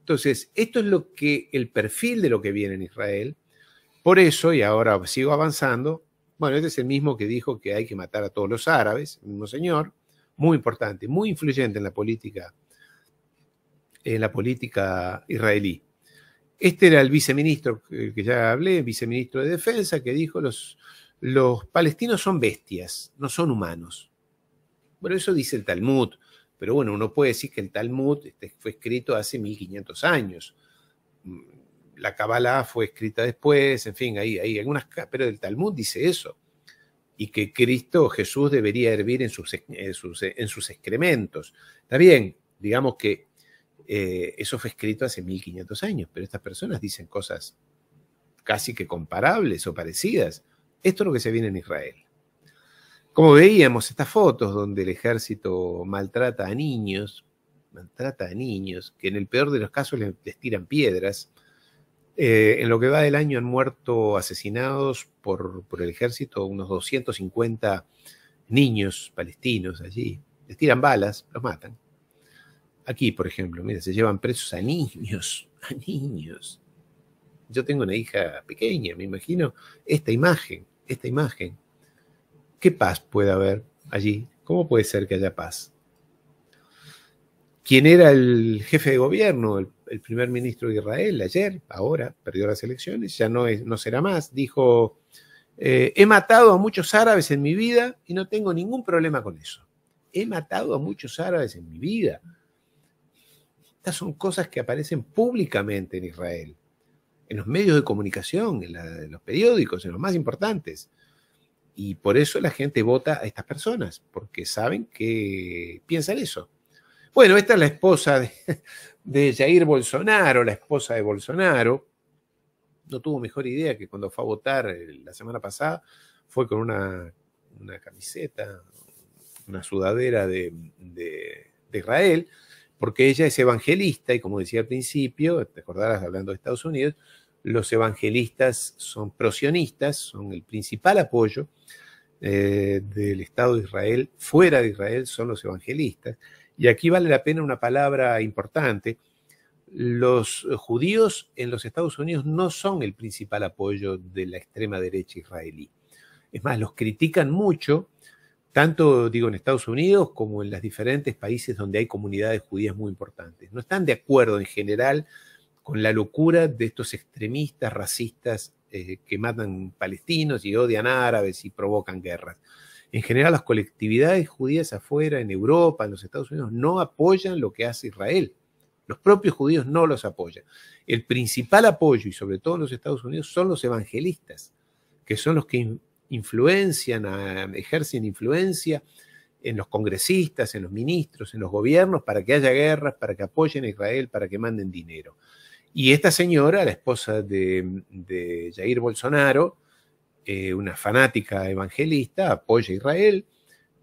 Entonces, esto es lo que el perfil de lo que viene en Israel. Por eso, y ahora sigo avanzando, bueno, este es el mismo que dijo que hay que matar a todos los árabes, el mismo señor muy importante, muy influyente en la política, en la política israelí. Este era el viceministro que ya hablé, viceministro de Defensa, que dijo los, los palestinos son bestias, no son humanos. Bueno, eso dice el Talmud, pero bueno, uno puede decir que el Talmud este, fue escrito hace 1500 años. Mm, la Kabbalah fue escrita después, en fin, ahí hay algunas, pero el Talmud dice eso y que Cristo Jesús debería hervir en sus, excrementos. Está bien, digamos que eh, eso fue escrito hace 1500 años, pero estas personas dicen cosas casi que comparables o parecidas. Esto es lo que se viene en Israel. Como veíamos estas fotos donde el ejército maltrata a niños, maltrata a niños, que en el peor de los casos les tiran piedras, eh, en lo que va del año han muerto asesinados por, el ejército unos 250 niños palestinos allí. Les tiran balas, los matan. Aquí, por ejemplo, mira, se llevan presos a niños, a niños. Yo tengo una hija pequeña, me imagino esta imagen, esta imagen. ¿Qué paz puede haber allí? ¿Cómo puede ser que haya paz? ¿Quién era el jefe de gobierno, el el primer ministro de Israel ayer, ahora, perdió las elecciones, ya no, es, no será más, dijo, eh, he matado a muchos árabes en mi vida y no tengo ningún problema con eso. He matado a muchos árabes en mi vida. Estas son cosas que aparecen públicamente en Israel, en los medios de comunicación, en, en los periódicos, en los más importantes. Y por eso la gente vota a estas personas, porque saben que piensan eso. Bueno, esta es la esposa de, de Jair Bolsonaro, la esposa de Bolsonaro. No tuvo mejor idea que cuando fue a votar eh, la semana pasada, fue con una, camiseta, una sudadera de, de, Israel, porque ella es evangelista y como decía al principio, te acordarás hablando de Estados Unidos, los evangelistas son prosionistas, son el principal apoyo eh, del Estado de Israel, fuera de Israel son los evangelistas, y aquí vale la pena una palabra importante. Los judíos en los Estados Unidos no son el principal apoyo de la extrema derecha israelí. Es más, los critican mucho, tanto digo en Estados Unidos como en los diferentes países donde hay comunidades judías muy importantes. No están de acuerdo en general con la locura de estos extremistas racistas eh, que matan palestinos y odian árabes y provocan guerras. En general, las colectividades judías afuera, en Europa, en los Estados Unidos, no apoyan lo que hace Israel. Los propios judíos no los apoyan. El principal apoyo, y sobre todo en los Estados Unidos, son los evangelistas, que son los que influencian, ejercen influencia en los congresistas, en los ministros, en los gobiernos, para que haya guerras, para que apoyen a Israel, para que manden dinero. Y esta señora, la esposa de, de Jair Bolsonaro, eh, una fanática evangelista, apoya a Israel.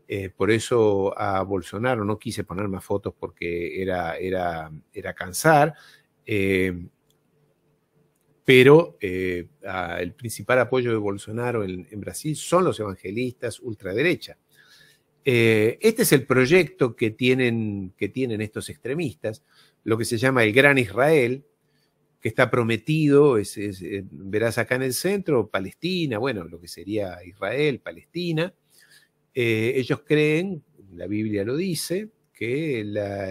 Eh, por eso a Bolsonaro no quise poner más fotos porque era, era, cansar. Eh, pero el principal apoyo de Bolsonaro en, Brasil son los evangelistas ultraderecha. este es el proyecto que tienen, que tienen estos extremistas, lo que se llama el Gran Israel, que está prometido, eh, verás acá en el centro, Palestina, bueno, lo que sería Israel, Palestina. Eh, ellos creen, la Biblia lo dice, que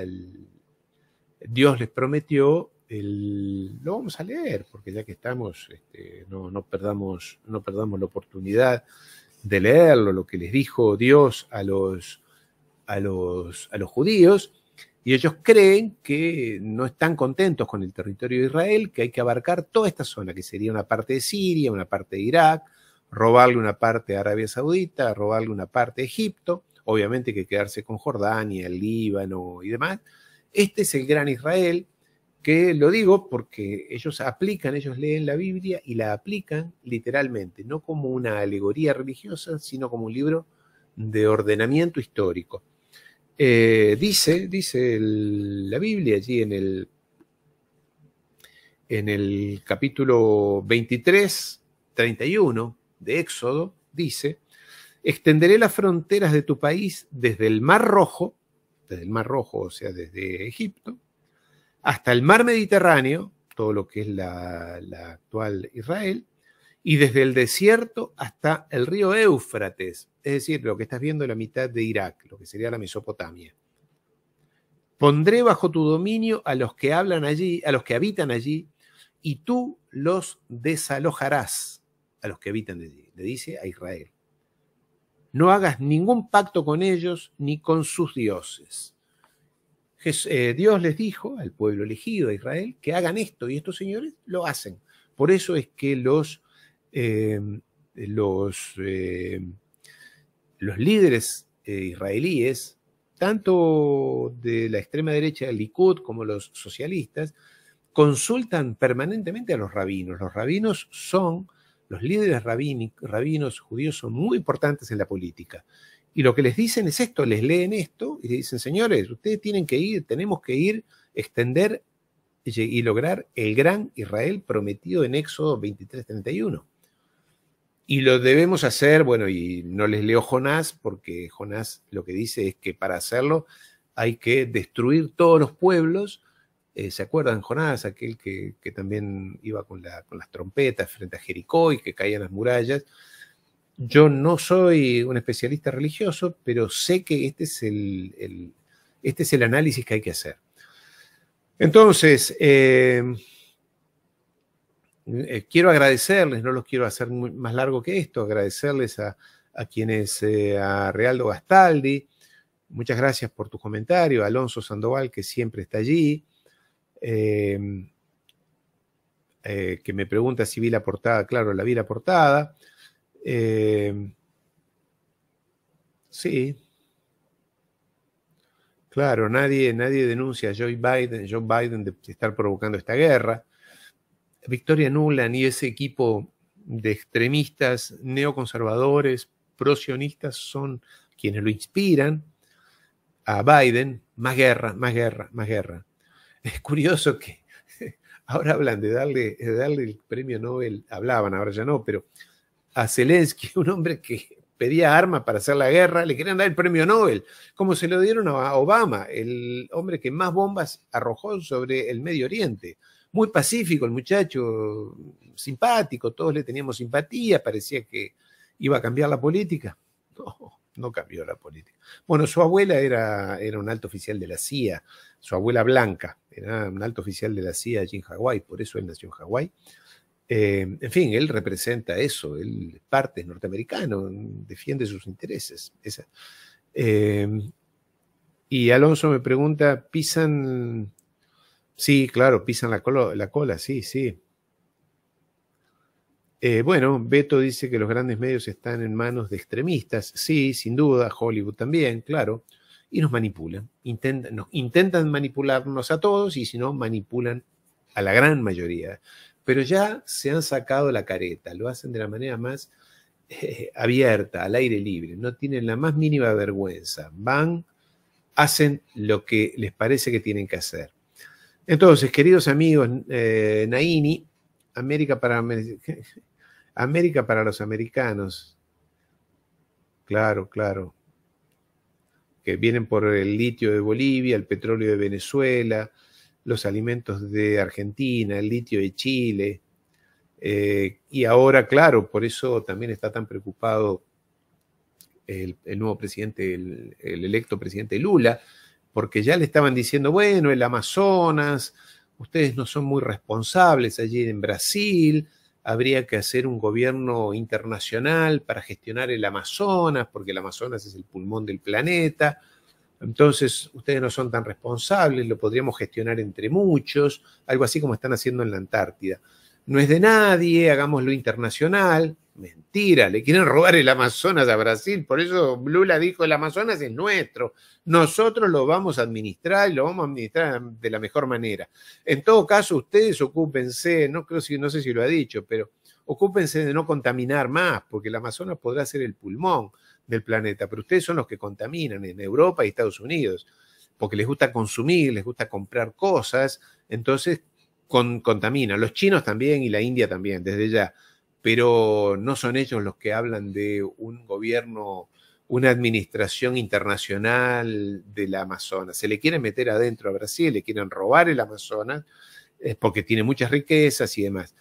Dios les prometió, el, lo vamos a leer, porque ya que estamos, este, no, perdamos, no perdamos la oportunidad de leerlo, lo que les dijo Dios a los, a los, a los judíos. Y ellos creen que no están contentos con el territorio de Israel, que hay que abarcar toda esta zona, que sería una parte de Siria, una parte de Irak, robarle una parte a Arabia Saudita, robarle una parte a Egipto, obviamente que quedarse con Jordania, el Líbano y demás. Este es el gran Israel, que lo digo porque ellos aplican, ellos leen la Biblia y la aplican literalmente, no como una alegoría religiosa, sino como un libro de ordenamiento histórico. Eh, dice, dice la Biblia allí en el, en el capítulo 23, 31 de Éxodo, dice, extenderé las fronteras de tu país desde el Mar Rojo, desde el Mar Rojo, o sea, desde Egipto, hasta el Mar Mediterráneo, todo lo que es la actual Israel, y desde el desierto hasta el río Éufrates, es decir, lo que estás viendo es la mitad de Irak, lo que sería la Mesopotamia. Pondré bajo tu dominio a los que hablan allí, a los que habitan allí, y tú los desalojarás a los que habitan allí, le dice a Israel. No hagas ningún pacto con ellos ni con sus dioses. Eh, Dios les dijo al pueblo elegido de Israel que hagan esto y estos señores lo hacen. Por eso es que los, eh, los eh, los líderes eh, israelíes, tanto de la extrema derecha Likud como los socialistas, consultan permanentemente a los rabinos. Los rabinos son, los líderes rabinos judíos son muy importantes en la política. Y lo que les dicen es esto, les leen esto y dicen, señores, ustedes tienen que ir, tenemos que ir, extender y lograr el gran Israel prometido en Éxodo 23-31. Y lo debemos hacer, bueno, y no les leo Jonás, porque Jonás lo que dice es que para hacerlo hay que destruir todos los pueblos. Eh, ¿Se acuerdan Jonás, aquel que, también iba con, la, con, las trompetas frente a Jericó y que caían las murallas? Yo no soy un especialista religioso, pero sé que este es el, este es el análisis que hay que hacer. Entonces, eh, eh, quiero agradecerles, no los quiero hacer más largo que esto, agradecerles a, quienes, eh, a Realdo Gastaldi, muchas gracias por tus comentarios, Alonso Sandoval, que siempre está allí, em, eh, que me pregunta si vi la portada, claro, la vi la portada. Em, sí. Claro, nadie, nadie denuncia a Joe Biden, Joe Biden de estar provocando esta guerra. Victoria Nuland y ese equipo de extremistas neoconservadores, prosionistas, son quienes lo inspiran a Biden. Más guerra, más guerra, más guerra. Es curioso que ahora hablan de darle, de darle el premio Nobel, hablaban, ahora ya no, pero a Zelensky, un hombre que pedía armas para hacer la guerra, le querían dar el premio Nobel, como se lo dieron a Obama, el hombre que más bombas arrojó sobre el Medio Oriente muy pacífico el muchacho, simpático, todos le teníamos simpatía, parecía que iba a cambiar la política. No, no cambió la política. Bueno, su abuela era, era un alto oficial de la CIA, su abuela Blanca, era un alto oficial de la CIA allí en Hawái, por eso él nació en Hawái. Eh, en fin, él representa eso, él parte norteamericano, defiende sus intereses. Eh, y Alonso me pregunta, ¿pisan Sí, claro, pisan la, cola, sí, sí. Eh, bueno, Beto dice que los grandes medios están en manos de extremistas. Sí, sin duda, Hollywood también, claro. Y nos manipulan. Intentan, intentan manipularnos a todos y si no, manipulan a la gran mayoría. Pero ya se han sacado la careta, lo hacen de la manera más eh, abierta, al aire libre. No tienen la más mínima vergüenza. Van, hacen lo que les parece que tienen que hacer. Entonces, queridos amigos, eh, Naini, América para, América para los americanos. Claro, claro. Que vienen por el litio de Bolivia, el petróleo de Venezuela, los alimentos de Argentina, el litio de Chile. Eh, y ahora, claro, por eso también está tan preocupado el, nuevo presidente, el electo presidente Lula, porque ya le estaban diciendo, bueno, el Amazonas, ustedes no son muy responsables allí en Brasil, habría que hacer un gobierno internacional para gestionar el Amazonas, porque el Amazonas es el pulmón del planeta, entonces ustedes no son tan responsables, lo podríamos gestionar entre muchos, algo así como están haciendo en la Antártida no es de nadie, hagámoslo internacional. Mentira, le quieren robar el Amazonas a Brasil, por eso Lula dijo, el Amazonas es nuestro, nosotros lo vamos a administrar y lo vamos a administrar de la mejor manera. En todo caso, ustedes ocúpense, no, creo, no sé si lo ha dicho, pero ocúpense de no contaminar más, porque el Amazonas podrá ser el pulmón del planeta, pero ustedes son los que contaminan en Europa y Estados Unidos, porque les gusta consumir, les gusta comprar cosas, entonces contamina Los chinos también y la India también, desde ya. Pero no son ellos los que hablan de un gobierno, una administración internacional de la Amazonas. Se le quieren meter adentro a Brasil, le quieren robar el Amazonas, es porque tiene muchas riquezas y demás.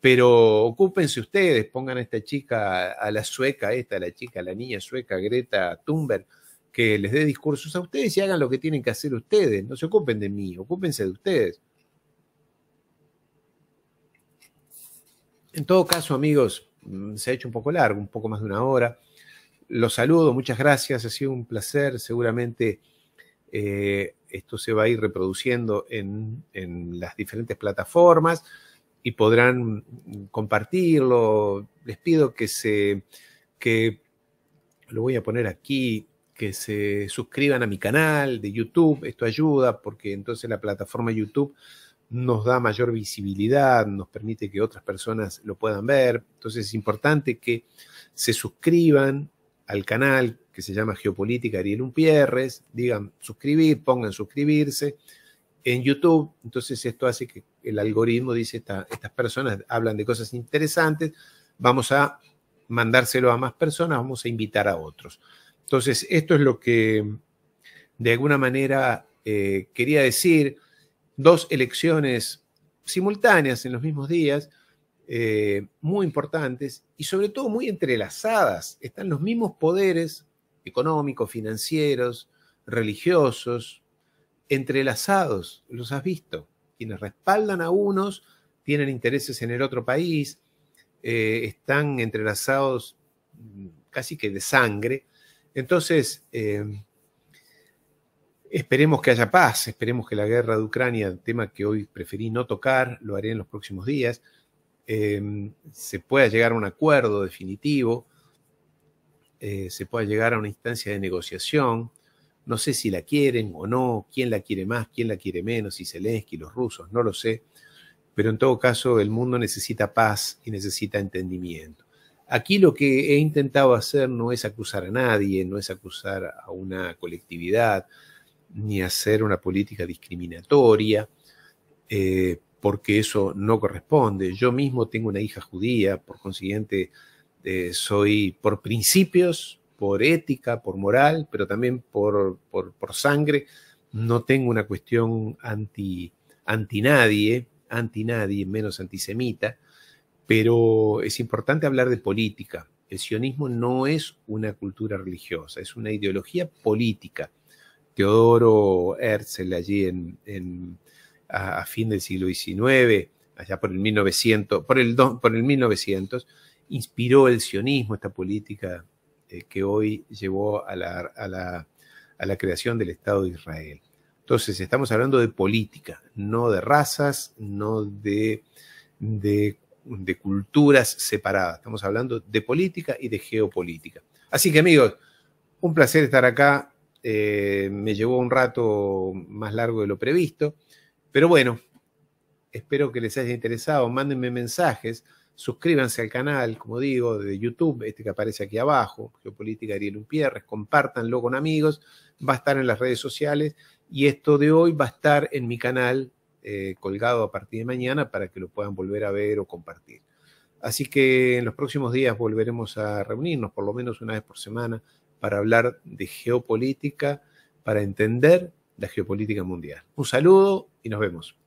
Pero ocúpense ustedes, pongan a esta chica, a la sueca esta, la chica, a la niña sueca Greta Thunberg, que les dé discursos a ustedes y hagan lo que tienen que hacer ustedes. No se ocupen de mí, ocúpense de ustedes. En todo caso, amigos, mm, se ha hecho un poco largo, un poco más de una hora. Los saludo, muchas gracias, ha sido un placer. Seguramente eh, esto se va a ir reproduciendo en, en las diferentes plataformas y podrán mm, compartirlo. Les pido que se, que lo voy a poner aquí, que se suscriban a mi canal de YouTube. Esto ayuda porque entonces la plataforma YouTube nos da mayor visibilidad, nos permite que otras personas lo puedan ver. Entonces es importante que se suscriban al canal que se llama Geopolítica Ariel Umpierres, digan suscribir, pongan suscribirse en YouTube. Entonces esto hace que el algoritmo dice, estas personas hablan de cosas interesantes, vamos a mandárselo a más personas, vamos a invitar a otros. Entonces esto es lo que de alguna manera eh, quería decir dos elecciones simultáneas en los mismos días, eh, muy importantes y sobre todo muy entrelazadas. Están los mismos poderes económicos, financieros, religiosos, entrelazados. Los has visto. Quienes respaldan a unos tienen intereses en el otro país, eh, están entrelazados mm, casi que de sangre. Entonces, eh, Esperemos que haya paz, esperemos que la guerra de Ucrania, tema que hoy preferí no tocar, lo haré en los próximos días, em, se pueda llegar a un acuerdo definitivo, eh, se pueda llegar a una instancia de negociación. No sé si la quieren o no, quién la quiere más, quién la quiere menos, si Zelensky, los rusos, no lo sé. Pero en todo caso, el mundo necesita paz y necesita entendimiento. Aquí lo que he intentado hacer no es acusar a nadie, no es acusar a una colectividad, ni hacer una política discriminatoria, eh, porque eso no corresponde. Yo mismo tengo una hija judía, por consiguiente, eh, soy por principios, por ética, por moral, pero también por, por, por sangre, no tengo una cuestión anti, anti nadie, anti nadie, menos antisemita, pero es importante hablar de política. El sionismo no es una cultura religiosa, es una ideología política Teodoro Herzl allí en, a, fin del siglo XIX, allá por el 1900, por el, por el inspiró el sionismo, esta política eh, que hoy llevó a la, creación del Estado de Israel. Entonces, estamos hablando de política, no de razas, no de, de, de, culturas separadas. Estamos hablando de política y de geopolítica. Así que, amigos, un placer estar acá. Eh, me llevó un rato más largo de lo previsto, pero bueno, espero que les haya interesado. Mándenme mensajes, suscríbanse al canal, como digo, de YouTube, este que aparece aquí abajo, Geopolítica Ariel Umpierres, compártanlo con amigos, va a estar en las redes sociales y esto de hoy va a estar en mi canal eh, colgado a partir de mañana para que lo puedan volver a ver o compartir. Así que en los próximos días volveremos a reunirnos, por lo menos una vez por semana, para hablar de geopolítica, para entender la geopolítica mundial. Un saludo y nos vemos.